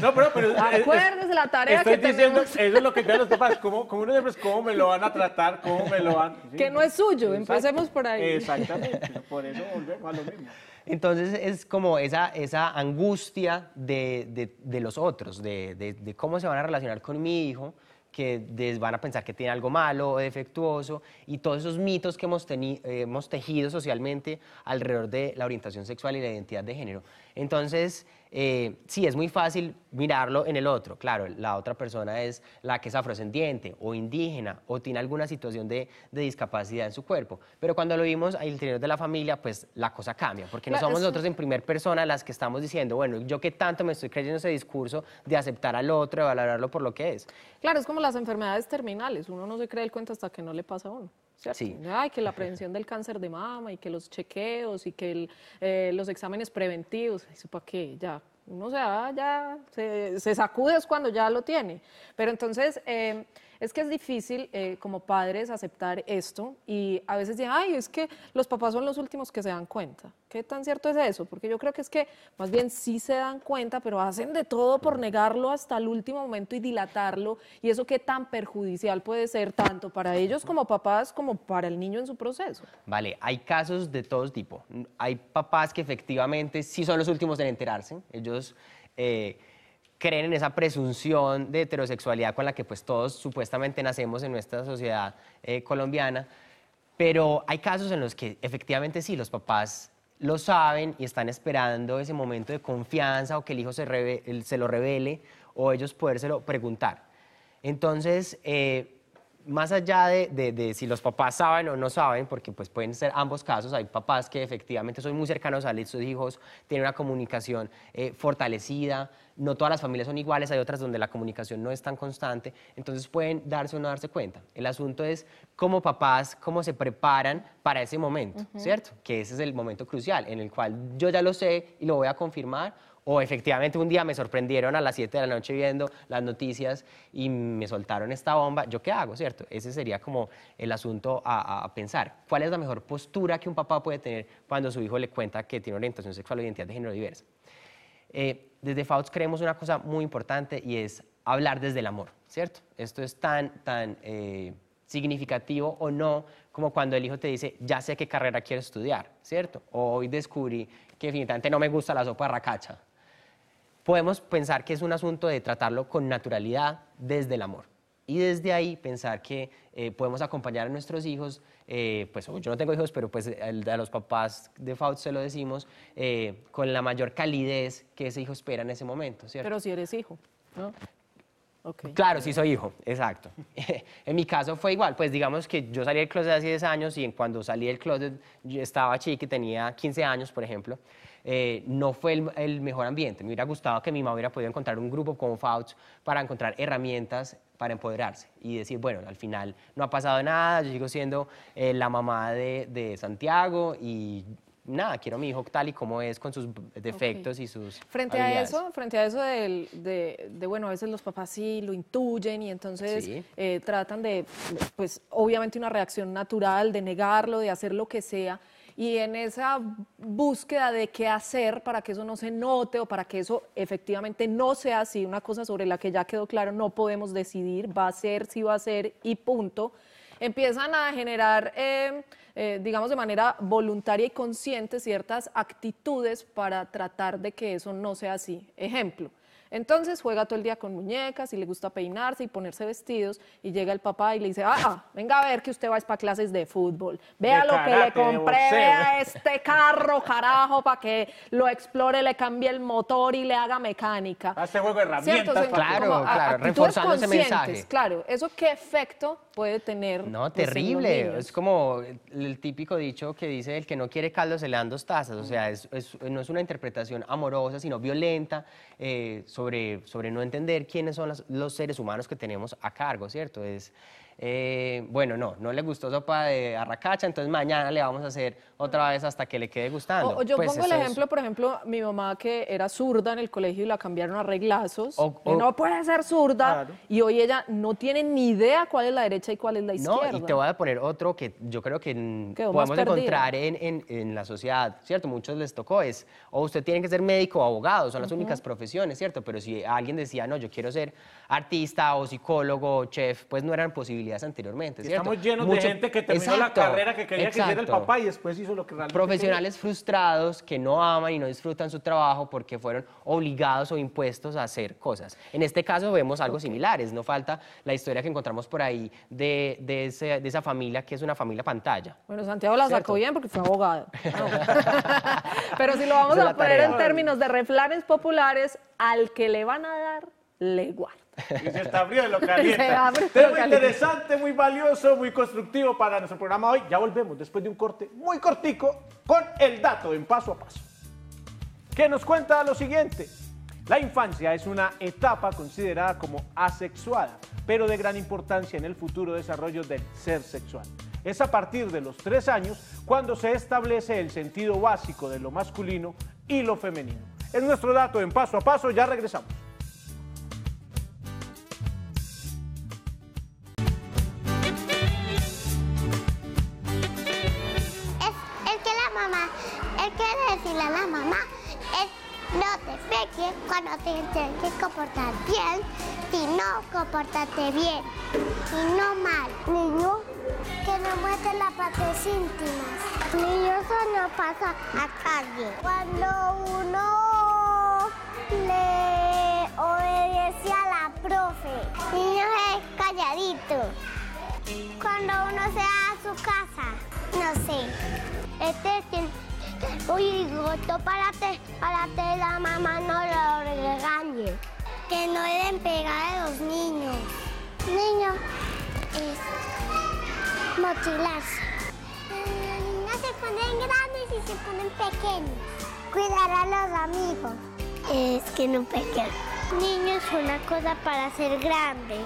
no, pero... pero eh, Acuérdese la tarea estoy que diciendo, Eso es lo que dicen los papás. ¿Cómo, cómo uno ellos ¿cómo me lo van a tratar? ¿Cómo me lo van...? que no es suyo. empecemos por ahí. Exactamente. Por eso volvemos a lo mismo. Entonces es como esa, angustia de, los otros, de, cómo se van a relacionar con mi hijo, que van a pensar que tiene algo malo o defectuoso, y todos esos mitos que hemos, eh, hemos tejido socialmente alrededor de la orientación sexual y la identidad de género. Entonces eh, sí, es muy fácil mirarlo en el otro. Claro, la otra persona es la que es afrodescendiente o indígena o tiene alguna situación de, discapacidad en su cuerpo. Pero cuando lo vimos al interior de la familia, pues la cosa cambia, porque no somos nosotros en primera persona las que estamos diciendo, bueno, yo qué tanto me estoy creyendo ese discurso de aceptar al otro, de valorarlo por lo que es. Claro, es como las enfermedades terminales, uno no se cree el cuento hasta que no le pasa a uno. Sí. Ay, que la [LAUGHS] prevención del cáncer de mama y que los chequeos y que eh, los exámenes preventivos, para qué, ya, uno se ya, se, sacude cuando ya lo tiene. Pero entonces... Em, es que es difícil eh, como padres aceptar esto y a veces dicen, ay, es que los papás son los últimos que se dan cuenta. ¿Qué tan cierto es eso? Porque yo creo que es que más bien sí se dan cuenta, pero hacen de todo por negarlo hasta el último momento y dilatarlo. Y eso qué tan perjudicial puede ser tanto para ellos como papás como para el niño en su proceso. Vale, hay casos de todo tipo. Hay papás que efectivamente sí son los últimos en enterarse. Ellos... Eh, creen en esa presunción de heterosexualidad con la que pues todos supuestamente nacemos en nuestra sociedad eh, colombiana, pero hay casos en los que efectivamente sí, los papás lo saben y están esperando ese momento de confianza o que el hijo se, se lo revele o ellos podérselo preguntar. Entonces, eh, más allá de, si los papás saben o no saben, porque pues, pueden ser ambos casos, hay papás que efectivamente son muy cercanos a sus hijos, tienen una comunicación eh, fortalecida, no todas las familias son iguales, hay otras donde la comunicación no es tan constante, entonces pueden darse o no darse cuenta. El asunto es cómo papás, cómo se preparan para ese momento, ¿cierto? Que ese es el momento crucial en el cual yo ya lo sé y lo voy a confirmar o efectivamente un día me sorprendieron a las 7 de la noche viendo las noticias y me soltaron esta bomba. ¿Yo qué hago, cierto? Ese sería como el asunto a, pensar. ¿Cuál es la mejor postura que un papá puede tener cuando su hijo le cuenta que tiene orientación sexual o identidad de género diversa? Eh, desde FAUTS creemos una cosa muy importante y es hablar desde el amor, ¿cierto? Esto es tan, tan eh, significativo o no como cuando el hijo te dice, ya sé qué carrera quiero estudiar, ¿cierto? O hoy descubrí que definitivamente no me gusta la sopa de racacha, podemos pensar que es un asunto de tratarlo con naturalidad desde el amor. Y desde ahí pensar que eh, podemos acompañar a nuestros hijos, eh, pues oh, yo no tengo hijos, pero pues a los papás de Faust se lo decimos, eh, con la mayor calidez que ese hijo espera en ese momento, ¿cierto? Pero si eres hijo, ¿no? Claro, si soy hijo, exacto. [LAUGHS] en mi caso fue igual, pues digamos que yo salí del closet hace 10 años y cuando salí del closet yo estaba chica tenía 15 años, por ejemplo. Eh, no fue el, mejor ambiente. Me hubiera gustado que mi mamá hubiera podido encontrar un grupo como Fouts para encontrar herramientas para empoderarse y decir, bueno, al final no ha pasado nada, yo sigo siendo eh, la mamá de, Santiago y nada, quiero a mi hijo tal y como es, con sus defectos y sus. Frente a eso, frente a eso de, bueno, a veces los papás sí lo intuyen y entonces eh, tratan de, pues, obviamente una reacción natural, de negarlo, de hacer lo que sea y en esa búsqueda de qué hacer para que eso no se note o para que eso efectivamente no sea así, una cosa sobre la que ya quedó claro, no podemos decidir, va a ser, si va a ser y punto, empiezan a generar, eh, eh, digamos, de manera voluntaria y consciente ciertas actitudes para tratar de que eso no sea así. Ejemplo. Entonces juega todo el día con muñecas y le gusta peinarse y ponerse vestidos y llega el papá y le dice, ah, ah venga a ver que usted va para clases de fútbol, vea lo que le compré, vea este carro, carajo, para que lo explore, le cambie el motor y le haga mecánica. Hace este juego de herramientas. claro, claro, reforzando ese mensaje. Claro, eso qué efecto puede tener. No, pues, terrible. Es como el típico dicho que dice el que no quiere caldo se le dan dos tazas. O sea, es, no es una interpretación amorosa, sino violenta. Eh, sobre, sobre no entender quiénes son los seres humanos que tenemos a cargo, ¿cierto? Es, eh, bueno, no, no le gustó sopa de arracacha, entonces mañana le vamos a hacer otra vez hasta que le quede gustando. O, yo pues pongo el ejemplo, por ejemplo, mi mamá que era zurda en el colegio y la cambiaron a reglazos, no puede ser zurda, y hoy ella no tiene ni idea cuál es la derecha y cuál es la izquierda. No, y te voy a poner otro que yo creo que podemos encontrar en, la sociedad, ¿cierto? Muchos les tocó, es, o usted tiene que ser médico o abogado, son las únicas profesiones, ¿cierto? Pero si alguien decía, no, yo quiero ser artista o psicólogo o chef, pues no eran posibles anteriormente. Estamos llenos de gente que terminó la carrera que quería que hiciera el papá y después hizo lo que realmente. Profesionales frustrados que no aman y no disfrutan su trabajo porque fueron obligados o impuestos a hacer cosas. En este caso vemos algo similar, similares. No falta la historia que encontramos por ahí de, de, de esa familia que es una familia pantalla. Bueno, Santiago la sacó bien porque fue abogado. [LAUGHS] Pero si lo vamos a poner en términos de reflares populares, al que le van a dar, le igual. Y se abrió lo calienta. Tema interesante, muy valioso, muy constructivo para nuestro programa hoy. Ya volvemos después de un corte muy cortico con el dato en paso a paso. Que nos cuenta lo siguiente. La infancia es una etapa considerada como asexuada, pero de gran importancia en el futuro desarrollo del ser sexual. Es a partir de los tres años cuando se establece el sentido básico de lo masculino y lo femenino. En nuestro dato en paso a paso, ya regresamos. la mamá es no te peques cuando te que comportar bien, si no, comportate bien, y no mal. niño que no muestren las partes íntimas. Niños eso no pasa a calle. Cuando uno le obedece a la profe, niños es calladito. Cuando uno se va a su casa, no sé. Este es Oye, Goto, párate, párate, la mamá no lo regañe. Que no deben pegar a los niños. Niño es mochilarse. Los niños se ponen grandes y se ponen pequeños. Cuidar a los amigos. Es que no pequeños. Niño es una cosa para ser grande.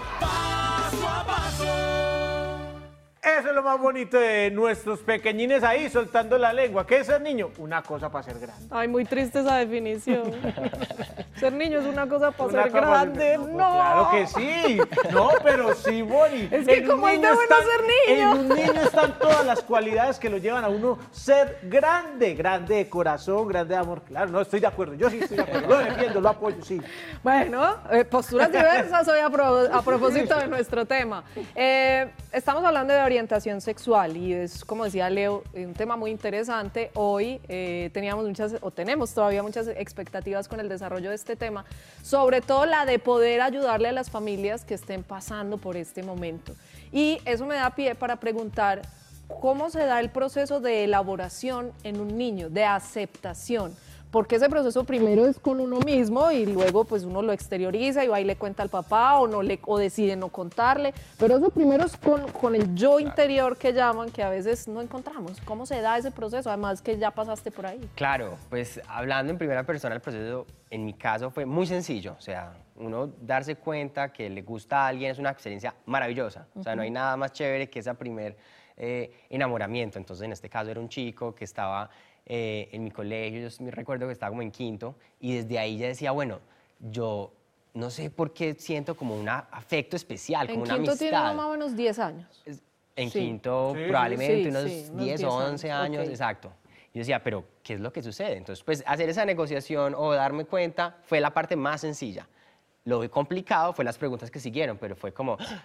Eso es lo más bonito de nuestros pequeñines ahí soltando la lengua. ¿Qué es ser niño? Una cosa para ser grande. Ay, muy triste esa definición. [LAUGHS] ser niño es una cosa para ser grande. No, Claro que sí. No, pero sí, Bonnie. [LAUGHS] Es que como es de bueno ser niño. En un niño están todas las cualidades que lo llevan a uno ser grande. Grande de corazón, grande de amor. Claro, no, estoy de acuerdo. Yo sí estoy de acuerdo. Lo defiendo, lo apoyo, sí. Bueno, eh, posturas diversas hoy a, propósito de nuestro tema. Eh, estamos hablando de orientación orientación sexual y es, como decía Leo, un tema muy interesante. Hoy eh, teníamos muchas, o tenemos todavía muchas expectativas con el desarrollo de este tema, sobre todo la de poder ayudarle a las familias que estén pasando por este momento. Y eso me da pie para preguntar cómo se da el proceso de elaboración en un niño, de aceptación porque ese proceso primero es con uno mismo y luego pues uno lo exterioriza y va y le cuenta al papá o no le o decide no contarle, pero eso primero es con, con el yo interior que llaman que a veces no encontramos. ¿Cómo se da ese proceso? Además que ya pasaste por ahí. Claro, pues hablando en primera persona el proceso en mi caso fue muy sencillo, o sea, uno darse cuenta que le gusta a alguien es una experiencia maravillosa, o sea, no hay nada más chévere que ese primer eh, enamoramiento, entonces en este caso era un chico que estaba eh, en mi colegio, yo me recuerdo que estaba como en quinto, y desde ahí ya decía, bueno, yo no sé por qué siento como un afecto especial, como una amistad. En quinto tiene más o menos 10 años. En quinto, probablemente unos, 10 o 11 años, exacto. Yo decía, pero ¿qué es lo que sucede? Entonces, pues hacer esa negociación o darme cuenta fue la parte más sencilla. Lo complicado fue las preguntas que siguieron, pero fue como, ah,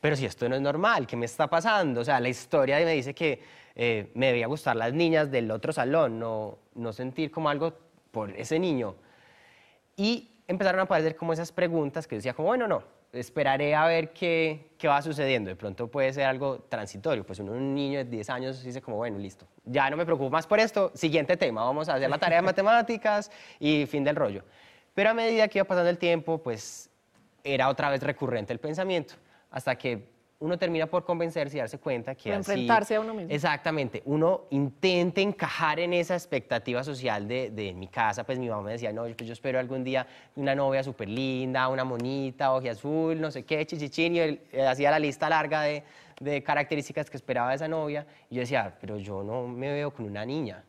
pero si esto no es normal, ¿qué me está pasando? O sea, la historia me dice que eh, me debía gustar las niñas del otro salón, no, no sentir como algo por ese niño. Y empezaron a aparecer como esas preguntas que decía como, bueno, no, esperaré a ver qué, qué, va sucediendo. De pronto puede ser algo transitorio. Pues uno, un niño de 10 años dice como, bueno, listo, ya no me preocupo más por esto, siguiente tema, vamos a hacer la tarea de matemáticas y fin del rollo. Pero a medida que iba pasando el tiempo, pues era otra vez recurrente el pensamiento, hasta que uno termina por convencerse y darse cuenta que... así, enfrentarse a uno mismo. Exactamente, uno intenta encajar en esa expectativa social de, de mi casa, pues mi mamá me decía, no, yo, pues yo espero algún día una novia súper linda, una monita, oje azul, no sé qué, chichichín, y él, hacía la lista larga de, de características que esperaba de esa novia, y yo decía, pero yo no me veo con una niña,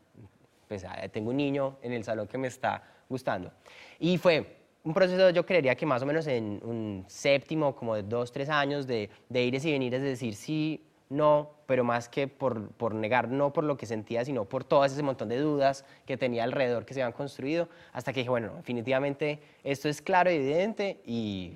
pues ah, tengo un niño en el salón que me está gustando. Y fue un proceso, yo creería que más o menos en un séptimo, como de dos, tres años, de, de ires y venir, es decir sí, no, pero más que por, negar, no por lo que sentía, sino por todo ese montón de dudas que tenía alrededor que se habían construido, hasta que dije, bueno, definitivamente esto es claro y evidente y,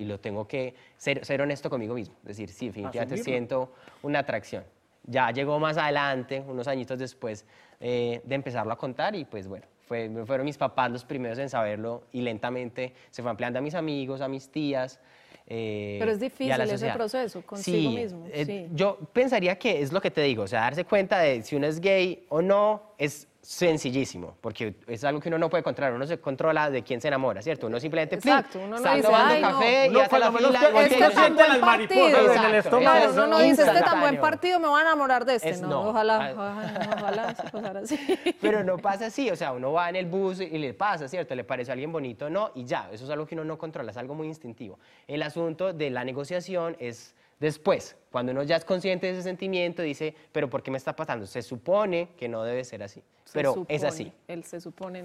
lo tengo que ser, honesto conmigo mismo, decir, sí, definitivamente siento una atracción. Ya llegó más adelante, unos añitos después eh, de empezarlo a contar y pues bueno, fueron mis papás los primeros en saberlo y lentamente se fue ampliando a mis amigos, a mis tías. Eh, Pero es difícil ese proceso consigo mismo. Eh, sí. Yo pensaría que es lo que te digo, o sea, darse cuenta de si uno es gay o no es sencillísimo, porque es algo que uno no puede controlar, uno se controla de quién se enamora, ¿cierto? Uno simplemente Exacto, uno no dice, Ay, café y hace la fila. Este tan buen partido, mariposas en el estómago. uno no dice, este tan buen partido, me voy a enamorar de este. no, ojalá, ojalá, ojalá pasara así. [LAUGHS] Pero no pasa así, o sea, uno va en el bus y le pasa, ¿cierto? Le parece a alguien bonito, no, y ya, eso es algo que uno no controla, es algo muy instintivo. El asunto de la negociación es Después, cuando uno ya es consciente de ese sentimiento, dice, pero ¿por qué me está pasando? Se supone que no debe ser así, pero es así. Él se supone.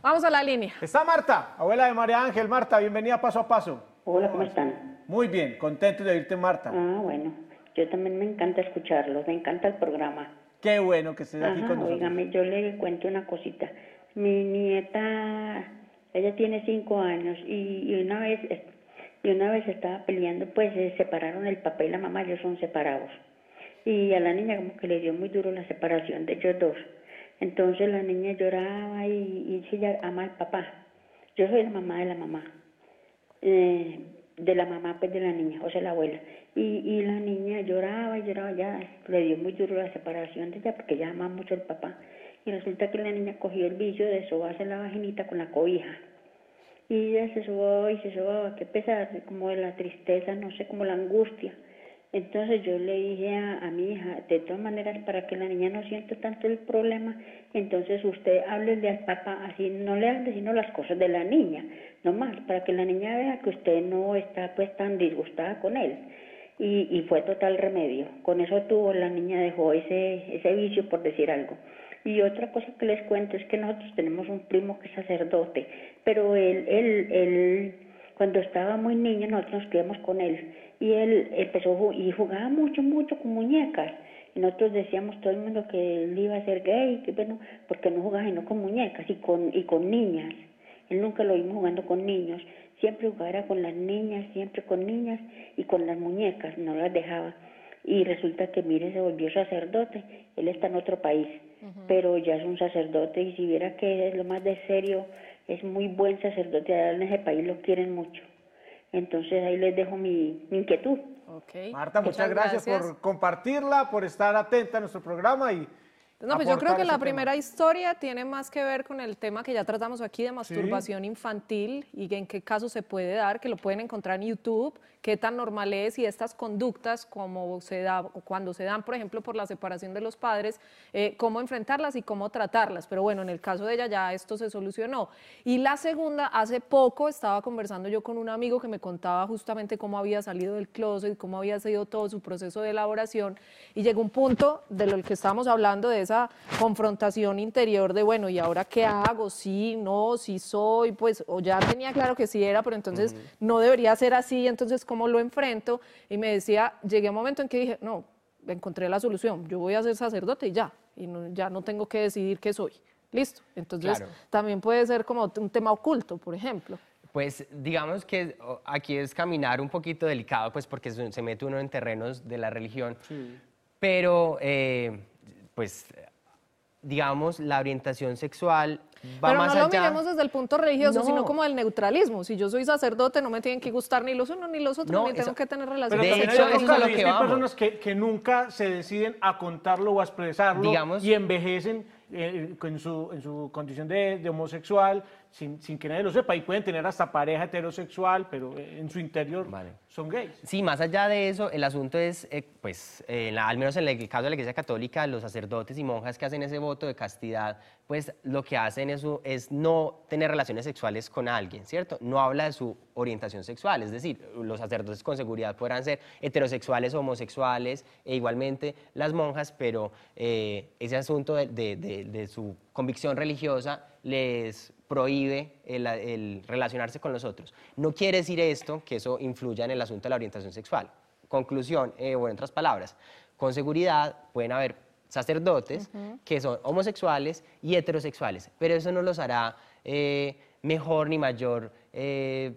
Vamos a la línea. Está Marta, abuela de María Ángel. Marta, bienvenida paso a paso. Hola, ¿cómo están? Muy bien, contento de oírte, Marta. Ah, bueno. Yo también me encanta escucharlos, me encanta el programa. Qué bueno que estés aquí con nosotros. Oígame, yo le cuento una cosita. Mi nieta, ella tiene cinco años y una vez y una vez estaba peleando, pues se separaron el papá y la mamá, ellos son separados. Y a la niña como que le dio muy duro la separación de ellos dos. Entonces la niña lloraba y, y ella ama al papá. Yo soy la mamá de la mamá, eh, de la mamá pues de la niña, o sea la abuela. Y, la niña lloraba y lloraba, ya le dio muy duro la separación de ella porque ella ama mucho al papá. Y resulta que la niña cogió el vicio de en la vaginita con la cobija y ella se subió y se a qué pesar, como de la tristeza, no sé, como la angustia. Entonces yo le dije a, mi hija, de todas maneras, para que la niña no sienta tanto el problema, entonces usted háblele al papá, así no le hable sino las cosas de la niña, nomás, para que la niña vea que usted no está pues tan disgustada con él. Y, y fue total remedio. Con eso tuvo, la niña dejó ese, ese vicio, por decir algo. Y otra cosa que les cuento es que nosotros tenemos un primo que es sacerdote pero él, él, cuando estaba muy niño nosotros nos criamos con él y él empezó y jugaba mucho, mucho con muñecas. Y nosotros decíamos todo el mundo que él iba a ser gay, que, bueno, porque no jugaba sino con muñecas y con, y con niñas. Él nunca lo vimos jugando con niños, siempre jugaba con las niñas, siempre con niñas y con las muñecas, no las dejaba. Y resulta que, mire, se volvió sacerdote, él está en otro país, pero ya es un sacerdote y si viera que es lo más de serio es muy buen sacerdote, allá en ese país lo quieren mucho. Entonces ahí les dejo mi, inquietud. Okay. Marta, muchas, gracias, gracias, por compartirla, por estar atenta a nuestro programa y no, pues yo creo que la primera historia tiene más que ver con el tema que ya tratamos aquí de masturbación infantil y en qué caso se puede dar, que lo pueden encontrar en YouTube, qué tan normal es y estas conductas como se da, cuando se dan, por ejemplo, por la separación de los padres, eh, cómo enfrentarlas y cómo tratarlas. Pero bueno, en el caso de ella ya esto se solucionó. Y la segunda, hace poco estaba conversando yo con un amigo que me contaba justamente cómo había salido del closet, cómo había sido todo su proceso de elaboración y llegó un punto de lo que estábamos hablando de esa confrontación interior de, bueno, ¿y ahora qué hago? Sí, no, sí soy, pues, o ya tenía claro que sí era, pero entonces no debería ser así, entonces ¿cómo lo enfrento? Y me decía, llegué a un momento en que dije, no, encontré la solución, yo voy a ser sacerdote y ya, y ya no tengo que decidir qué soy. Listo. Entonces, también puede ser como un tema oculto, por ejemplo. Pues digamos que aquí es caminar un poquito delicado, pues porque se mete uno en terrenos de la religión. Pero eh, pues digamos, la orientación sexual va Pero no lo miremos desde el punto religioso, sino como del neutralismo. Si yo soy sacerdote, no me tienen que gustar ni los unos ni los otros, no, ni tengo que tener relaciones. Pero de hecho, que Hay personas que, nunca se deciden a contarlo o a expresarlo y envejecen eh, en, su, condición de homosexual, sin, que nadie lo sepa y pueden tener hasta pareja heterosexual, pero eh, en su interior son gays. Sí, más allá de eso, el asunto es, eh, pues, eh, al menos en el caso de la Iglesia Católica, los sacerdotes y monjas que hacen ese voto de castidad, pues lo que hacen es no tener relaciones sexuales con alguien, ¿cierto? No habla de su orientación sexual, es decir, los sacerdotes con seguridad podrán ser heterosexuales, o homosexuales e igualmente las monjas, pero ese asunto de su convicción religiosa les prohíbe el, relacionarse con los otros. No quiere decir esto que eso influya en el asunto de la orientación sexual. Conclusión, eh, o en otras palabras, con seguridad pueden haber sacerdotes que son homosexuales y heterosexuales, pero eso no los hará eh, mejor ni mayor eh,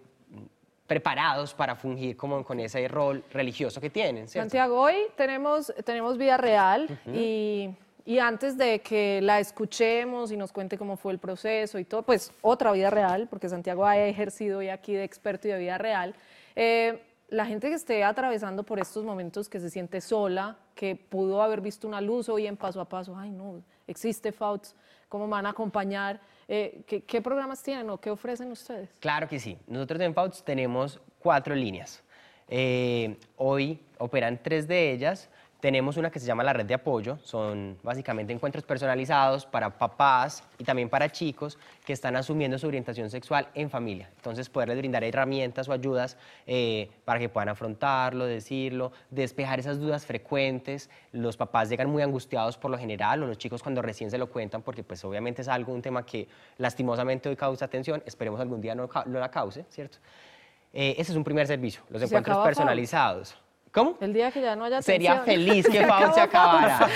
preparados para fungir como con ese rol religioso que tienen. Santiago, hoy tenemos, tenemos vida real y y antes de que la escuchemos y nos cuente cómo fue el proceso y todo, pues otra vida real, porque Santiago ha ejercido hoy aquí de experto y de vida real. Eh, la gente que esté atravesando por estos momentos, que se siente sola, que pudo haber visto una luz hoy en paso a paso, ay no, existe FAUTS, ¿cómo me van a acompañar? Eh, ¿qué, programas tienen o qué ofrecen ustedes? Claro que sí. Nosotros en FAUTS tenemos cuatro líneas. Eh, hoy operan tres de ellas. Tenemos una que se llama la red de apoyo, son básicamente encuentros personalizados para papás y también para chicos que están asumiendo su orientación sexual en familia. Entonces, poderles brindar herramientas o ayudas eh, para que puedan afrontarlo, decirlo, despejar esas dudas frecuentes. Los papás llegan muy angustiados por lo general, o los chicos cuando recién se lo cuentan, porque pues obviamente es algo, un tema que lastimosamente hoy causa tensión, esperemos algún día no, la cause, ¿cierto? Eh, ese es un primer servicio, los encuentros personalizados. ¿Cómo? El día que ya no haya Sería feliz que [LAUGHS] Fauci se acabara.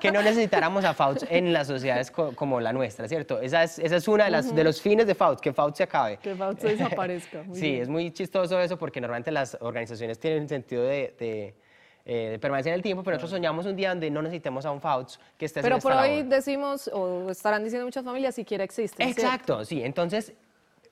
que no necesitáramos a Fauci en las sociedades como la nuestra, ¿cierto? Esa es, esa es una de, las, de los fines de Fauci, que Fauci se acabe. Que Fauci desaparezca. [LAUGHS] sí, es muy chistoso eso porque normalmente las organizaciones tienen el sentido de, de eh, permanecer en el tiempo, pero nosotros soñamos un día donde no necesitemos a un Fauci que esté Pero por hoy decimos, o estarán diciendo muchas familias, siquiera existe. Exacto, sí. Entonces,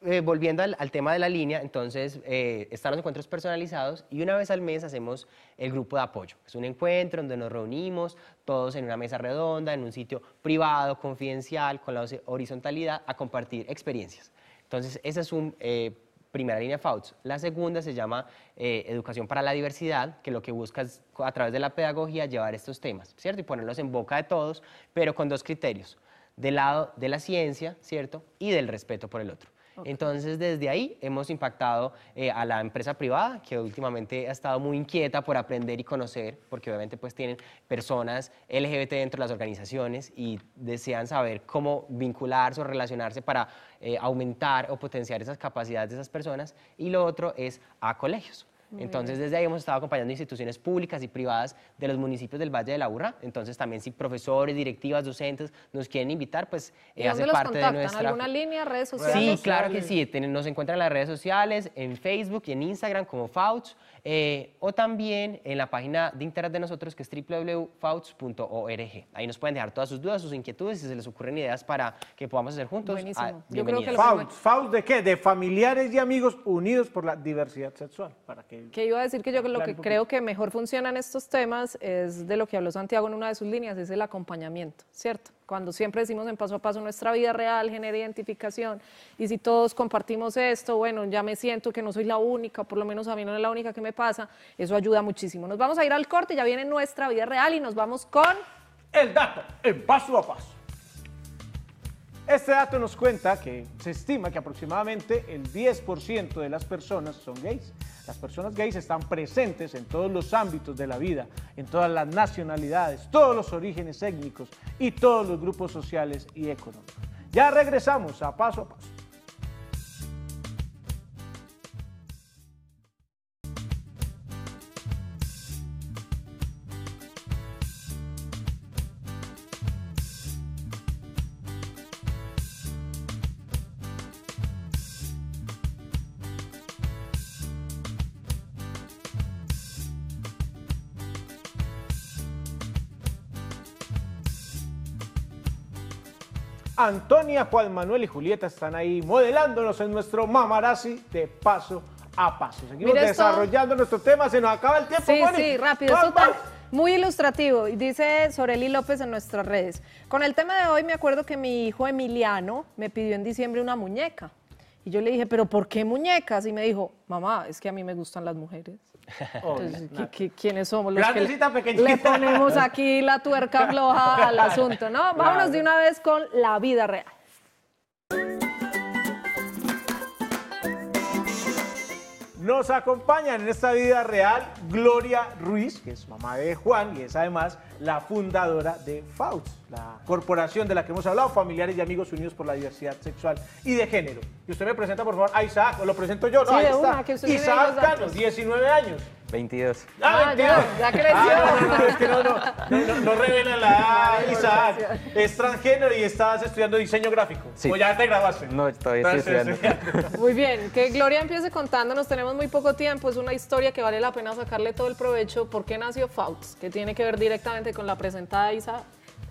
eh, volviendo al, tema de la línea, entonces eh, están los encuentros personalizados y una vez al mes hacemos el grupo de apoyo. Es un encuentro donde nos reunimos todos en una mesa redonda, en un sitio privado, confidencial, con la horizontalidad, a compartir experiencias. Entonces, esa es una eh, primera línea FAUTS. La segunda se llama Educación para la Diversidad, que lo que busca es a través de la pedagogía llevar estos temas, ¿cierto? Y ponerlos en boca de todos, pero con dos criterios, del lado de la ciencia, ¿cierto? Y del respeto por el otro. Entonces, desde ahí hemos impactado eh, a la empresa privada, que últimamente ha estado muy inquieta por aprender y conocer, porque obviamente pues tienen personas LGBT dentro de las organizaciones y desean saber cómo vincularse o relacionarse para eh, aumentar o potenciar esas capacidades de esas personas. Y lo otro es a colegios entonces, desde ahí hemos estado acompañando instituciones públicas y privadas de los municipios del Valle de la Urra. Entonces, también si profesores, directivas, docentes nos quieren invitar, pues eh, hace parte contactan? de nuestra... ¿Alguna línea, redes sociales? Sí, claro que sí. Nos encuentran en las redes sociales, en Facebook y en Instagram como Fauch. Eh, o también en la página de internet de nosotros que es www.fauts.org. Ahí nos pueden dejar todas sus dudas, sus inquietudes, si se les ocurren ideas para que podamos hacer juntos. Buenísimo. Ah, que Fauts, de qué? De familiares y amigos unidos por la diversidad sexual. Para que, iba a decir que yo lo que creo que mejor funcionan estos temas es de lo que habló Santiago en una de sus líneas, es el acompañamiento, ¿cierto? cuando siempre decimos en paso a paso nuestra vida real genera identificación y si todos compartimos esto, bueno, ya me siento que no soy la única, por lo menos a mí no es la única que me pasa, eso ayuda muchísimo. Nos vamos a ir al corte, ya viene nuestra vida real y nos vamos con... El dato, en paso a paso. Este dato nos cuenta que se estima que aproximadamente el 10% de las personas son gays. Las personas gays están presentes en todos los ámbitos de la vida, en todas las nacionalidades, todos los orígenes étnicos y todos los grupos sociales y económicos. Ya regresamos a paso a paso. Antonia, Juan Manuel y Julieta están ahí modelándonos en nuestro mamarazzi de paso a paso. Seguimos desarrollando nuestro tema, se nos acaba el tiempo. Sí, sí, rápido. Muy ilustrativo, dice Soreli López en nuestras redes. Con el tema de hoy me acuerdo que mi hijo Emiliano me pidió en diciembre una muñeca. Y yo le dije, pero ¿por qué muñecas? Y me dijo, mamá, es que a mí me gustan las mujeres. ¿Quiénes somos los que le, ponemos aquí la tuerca floja al asunto? No, vámonos de una vez con la vida real. Nos acompañan en esta vida real Gloria Ruiz, que es mamá de Juan y es además la fundadora de FAUST, la corporación de la que hemos hablado, Familiares y Amigos Unidos por la Diversidad Sexual y de Género. Y usted me presenta, por favor, a Isaac, o lo presento yo, ¿no? Sí, Ahí está. Isaac 19 años. 22. ¡Ah, 22! Ah, ya, creció. Ah, no, no, no, revela la ah, Es transgénero y estás estudiando diseño gráfico. Sí. O ya te grabaste. No, estoy estudiando. Muy bien, que Gloria empiece contándonos. Tenemos muy poco tiempo. Es una historia que vale la pena sacarle todo el provecho. ¿Por qué nació Fauts? Que tiene que ver directamente con la presentada Isa.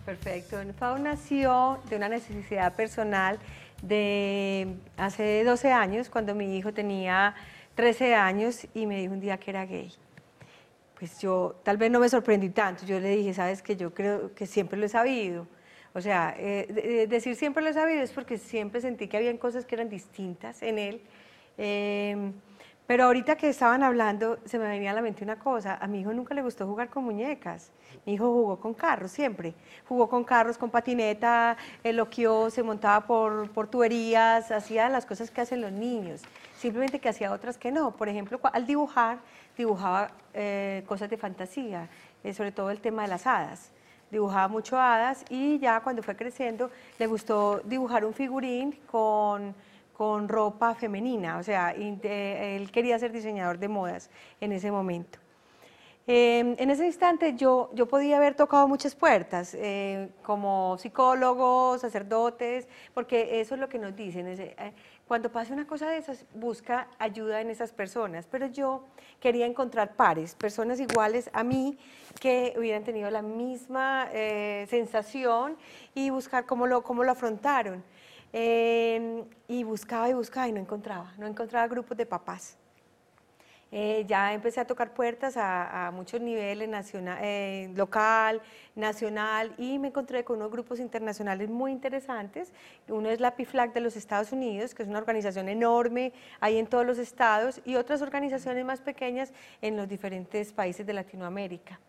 Perfecto. Fauts nació de una necesidad personal de hace 12 años, cuando mi hijo tenía 13 años y me dijo un día que era gay. Pues yo tal vez no me sorprendí tanto, yo le dije, sabes que yo creo que siempre lo he sabido. O sea, eh, decir siempre lo he sabido es porque siempre sentí que habían cosas que eran distintas en él. Em, pero ahorita que estaban hablando, se me venía a la mente una cosa. A mi hijo nunca le gustó jugar con muñecas. Mi hijo jugó con carros siempre. Jugó con carros, con patineta, eloqueó, eh, se montaba por, por tuberías, hacía las cosas que hacen los niños. Simplemente que hacía otras que no. Por ejemplo, al dibujar, dibujaba eh, cosas de fantasía, eh, sobre todo el tema de las hadas dibujaba mucho hadas y ya cuando fue creciendo le gustó dibujar un figurín con con ropa femenina, o sea, eh, él quería ser diseñador de modas en ese momento. Em, en ese instante yo, yo podía haber tocado muchas puertas, eh, como psicólogos, sacerdotes, porque eso es lo que nos dicen. Es, eh, cuando pasa una cosa de esas, busca ayuda en esas personas. Pero yo quería encontrar pares, personas iguales a mí, que hubieran tenido la misma sensación y buscar cómo lo, cómo lo afrontaron. Em, y buscaba y buscaba y no encontraba, no encontraba grupos de papás. Eh, ya empecé a tocar puertas a, muchos niveles, nacional, eh, local, nacional, y me encontré con unos grupos internacionales muy interesantes. Uno es la PIFLAC de los Estados Unidos, que es una organización enorme, ahí en todos los estados, y otras organizaciones más pequeñas en los diferentes países de Latinoamérica.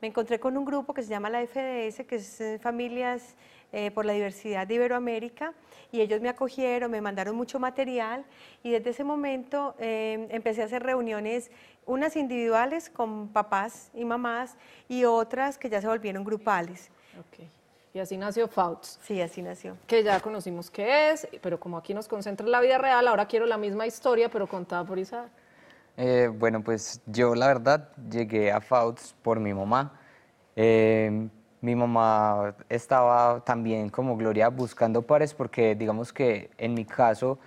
Me encontré con un grupo que se llama la FDS, que es eh, Familias eh, por la diversidad de Iberoamérica y ellos me acogieron, me mandaron mucho material y desde ese momento eh, empecé a hacer reuniones, unas individuales con papás y mamás y otras que ya se volvieron grupales. Okay. Y así nació Fouts. Sí, así nació. Que ya conocimos qué es, pero como aquí nos concentra la vida real, ahora quiero la misma historia, pero contada por Isa. Eh, bueno, pues yo la verdad llegué a Fouts por mi mamá. Eh, mi mamá estaba también como Gloria buscando pares porque digamos que en mi caso,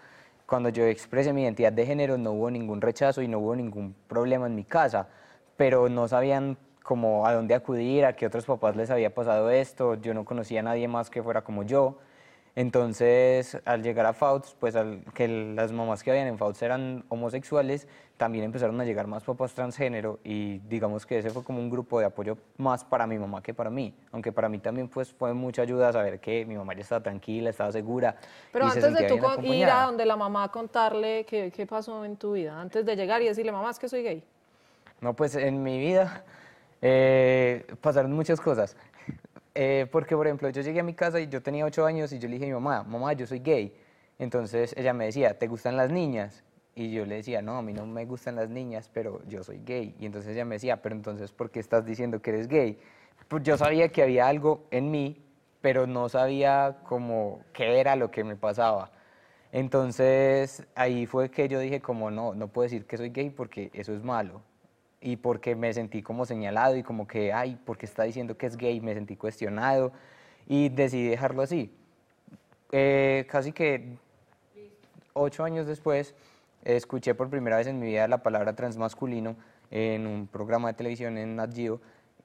cuando yo expresé mi identidad de género no hubo ningún rechazo y no hubo ningún problema en mi casa, pero no sabían como a dónde acudir, a qué otros papás les había pasado esto, yo no conocía a nadie más que fuera como yo. Entonces, al llegar a Fouts, pues al, que las mamás que habían en Fouts eran homosexuales, también empezaron a llegar más papás transgénero y digamos que ese fue como un grupo de apoyo más para mi mamá que para mí, aunque para mí también pues fue mucha ayuda saber que mi mamá ya estaba tranquila, estaba segura. Pero antes de tú ir a donde la mamá a contarle qué, pasó en tu vida, antes de llegar y decirle, mamá, es que soy gay. No, pues en mi vida eh, pasaron muchas cosas. Eh, porque, por ejemplo, yo llegué a mi casa y yo tenía ocho años y yo le dije a mi mamá, mamá, yo soy gay. Entonces ella me decía, ¿te gustan las niñas? Y yo le decía, no, a mí no me gustan las niñas, pero yo soy gay. Y entonces ella me decía, pero entonces, ¿por qué estás diciendo que eres gay? Pues yo sabía que había algo en mí, pero no sabía como qué era lo que me pasaba. Entonces ahí fue que yo dije como, no, no puedo decir que soy gay porque eso es malo y porque me sentí como señalado y como que, ay, porque está diciendo que es gay, me sentí cuestionado y decidí dejarlo así. Eh, casi que ocho años después escuché por primera vez en mi vida la palabra transmasculino en un programa de televisión en Nat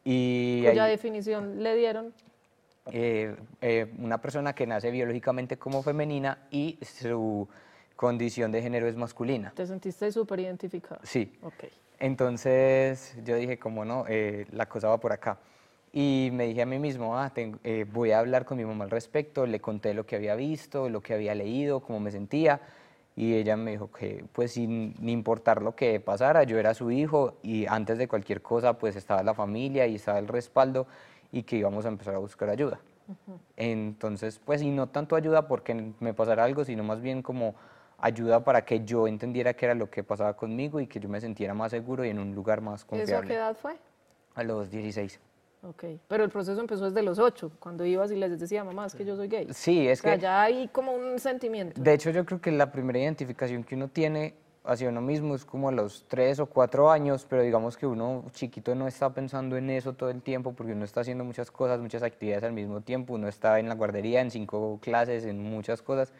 Y ¿Cuya definición le dieron? Eh, eh, una persona que nace biológicamente como femenina y su condición de género es masculina. ¿Te sentiste súper identificado? Sí. Okay. Entonces yo dije, como no, eh, la cosa va por acá. Y me dije a mí mismo, ah, eh, voy a hablar con mi mamá al respecto, le conté lo que había visto, lo que había leído, cómo me sentía. Y ella me dijo que, pues sin importar lo que pasara, yo era su hijo y antes de cualquier cosa, pues estaba la familia y estaba el respaldo y que íbamos a empezar a buscar ayuda. Entonces, pues, y no tanto ayuda porque me pasara algo, sino más bien como ayuda para que yo entendiera qué era lo que pasaba conmigo y que yo me sintiera más seguro y en un lugar más confiable. a qué edad fue? A los 16. Ok, pero el proceso empezó desde los 8, cuando ibas y les decía, mamá, es que yo soy gay. Sí, es que... ya hay como un sentimiento. De hecho, yo creo que la primera identificación que uno tiene hacia uno mismo es como a los 3 o 4 años, pero digamos que uno chiquito no está pensando en eso todo el tiempo porque uno está haciendo muchas cosas, muchas actividades al mismo tiempo, uno está en la guardería, en cinco clases, en muchas cosas,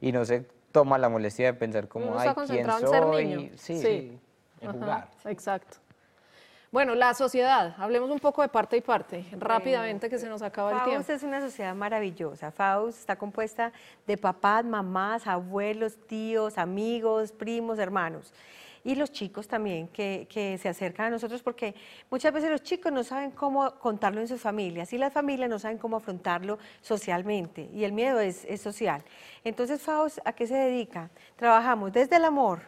y no se toma la molestia de pensar como, hay ay, ¿quién soy? Sí, jugar. Exacto. Bueno, la sociedad, hablemos un poco de parte y parte, rápidamente que se nos acaba el tiempo. Faust es una sociedad maravillosa. Faust está compuesta de papás, mamás, abuelos, tíos, amigos, primos, hermanos y los chicos también que, se acercan a nosotros porque muchas veces los chicos no saben cómo contarlo en sus familias y las familias no saben cómo afrontarlo socialmente y el miedo es, social. Entonces, Faust, ¿a qué se dedica? Trabajamos desde el amor,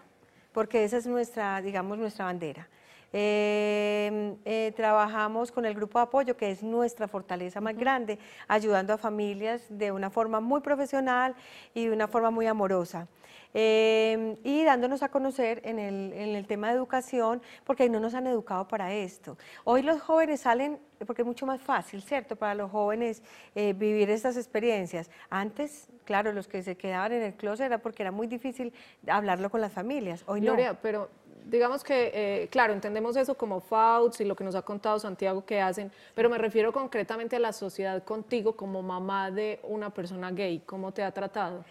porque esa es nuestra, digamos, nuestra bandera. Em, eh, trabajamos con el grupo de apoyo, que es nuestra fortaleza más grande, ayudando a familias de una forma muy profesional y de una forma muy amorosa. Em, y dándonos a conocer en el, en el tema de educación, porque no nos han educado para esto. Hoy los jóvenes salen porque es mucho más fácil, ¿cierto? Para los jóvenes eh, vivir estas experiencias. Antes, claro, los que se quedaban en el closet era porque era muy difícil hablarlo con las familias. Hoy Gloria, pero digamos que, eh, claro, entendemos eso como FAUTS y lo que nos ha contado Santiago que hacen, pero me refiero concretamente a la sociedad contigo como mamá de una persona gay. ¿Cómo te ha tratado?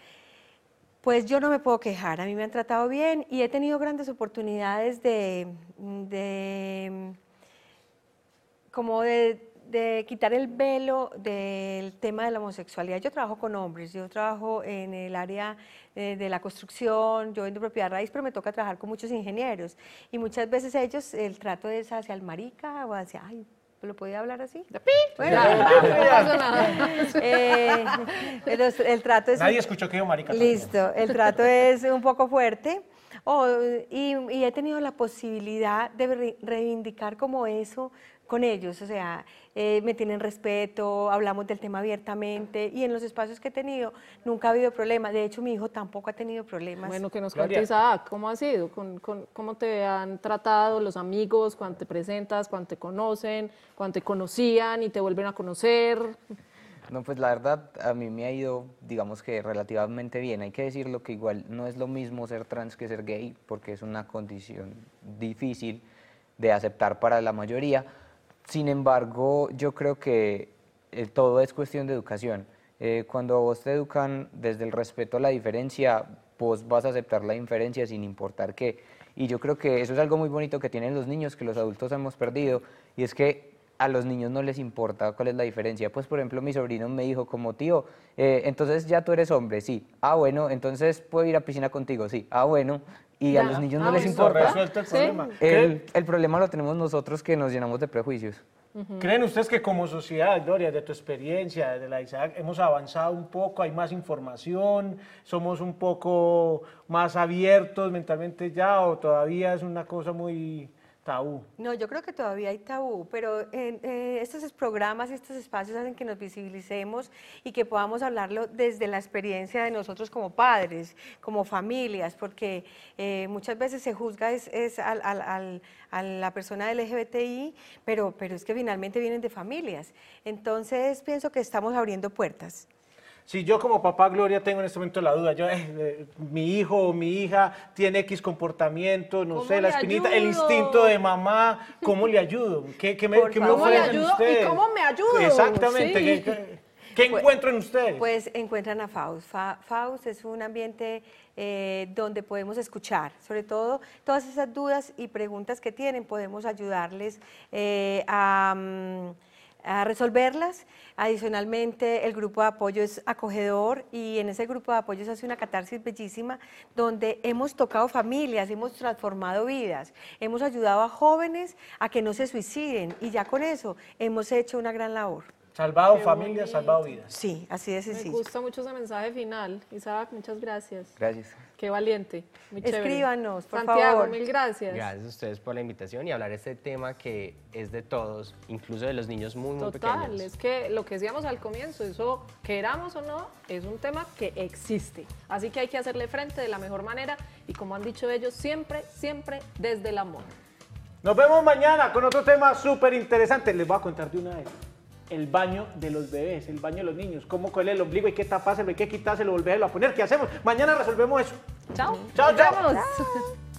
Pues yo no me puedo quejar, a mí me han tratado bien y he tenido grandes oportunidades de, como de, quitar el velo del tema de la homosexualidad. Yo trabajo con hombres, yo trabajo en el área eh, de, la construcción, yo vendo propiedad raíz, pero me toca trabajar con muchos ingenieros y muchas veces ellos el trato es hacia el marica o hacia, ¿Lo podía hablar así? Bueno, eh, el trato es... Nadie escuchó que yo marica. Listo, el trato es un poco fuerte. Oh, y, y, he tenido la posibilidad de reivindicar como eso con ellos, o sea, eh, me tienen respeto, hablamos del tema abiertamente y en los espacios que he tenido nunca ha habido problemas. De hecho, mi hijo tampoco ha tenido problemas. Bueno, que nos cuentes, ah, ¿cómo ha sido? ¿Con, con, cómo te han tratado los amigos cuando te presentas, cuando te conocen, cuando te conocían y te vuelven a conocer? No, pues la verdad a mí me ha ido, digamos que relativamente bien. Hay que decirlo que igual no es lo mismo ser trans que ser gay, porque es una condición difícil de aceptar para la mayoría sin embargo, yo creo que eh, todo es cuestión de educación. Eh, cuando vos te educan desde el respeto a la diferencia, vos vas a aceptar la diferencia sin importar qué. Y yo creo que eso es algo muy bonito que tienen los niños, que los adultos hemos perdido, y es que a los niños no les importa cuál es la diferencia. Pues, por ejemplo, mi sobrino me dijo como tío, eh, entonces ya tú eres hombre, sí. Ah, bueno, entonces puedo ir a piscina contigo, sí. Ah, bueno. Y a los niños no ah, les importa. Resuelto el problema. El, problema lo tenemos nosotros que nos llenamos de prejuicios. ¿Creen ustedes que como sociedad, Gloria, de tu experiencia, de la ISAC, hemos avanzado un poco, hay más información, somos un poco más abiertos mentalmente ya o todavía es una cosa muy no, yo creo que todavía hay tabú, pero eh, estos programas estos espacios hacen que nos visibilicemos y que podamos hablarlo desde la experiencia de nosotros como padres, como familias, porque eh, muchas veces se juzga es, a la persona LGBTI, pero, pero es que finalmente vienen de familias. Entonces pienso que estamos abriendo puertas. Si yo como papá Gloria tengo en este momento la duda, yo, eh, eh, mi hijo o mi hija tiene X comportamiento, no sé, la espinita, el instinto de mamá, ¿cómo le ayudo? ¿Qué, qué me, ayudo ¿Y cómo me ayudo? Exactamente. ¿Qué, pues, encuentran ustedes? Pues encuentran a Faust. Faust es un ambiente eh, donde podemos escuchar, sobre todo todas esas dudas y preguntas que tienen, podemos ayudarles a... Mm, a resolverlas. Adicionalmente, el grupo de apoyo es acogedor y en ese grupo de apoyo se hace una catarsis bellísima donde hemos tocado familias, hemos transformado vidas, hemos ayudado a jóvenes a que no se suiciden y ya con eso hemos hecho una gran labor. Salvado familias, salvado vidas. Sí, así es. Me gusta mucho ese mensaje final. Isaac, muchas gracias. Gracias. Qué valiente. Escríbanos, por Santiago, favor. mil gracias. Gracias a ustedes por la invitación y hablar este tema que es de todos, incluso de los niños muy, muy Total, es que lo que decíamos al comienzo, eso, queramos o no, es un tema que existe. Así que hay que hacerle frente de la mejor manera y como han dicho ellos, siempre, siempre desde el amor. Nos vemos mañana con otro tema súper interesante. Les voy a contar de una vez el baño de los bebés, el baño de los niños, cómo con el ombligo, qué que tapárselo, qué que lo, volver a poner. ¿Qué hacemos? Mañana resolvemos eso. Chao. Chao, chao.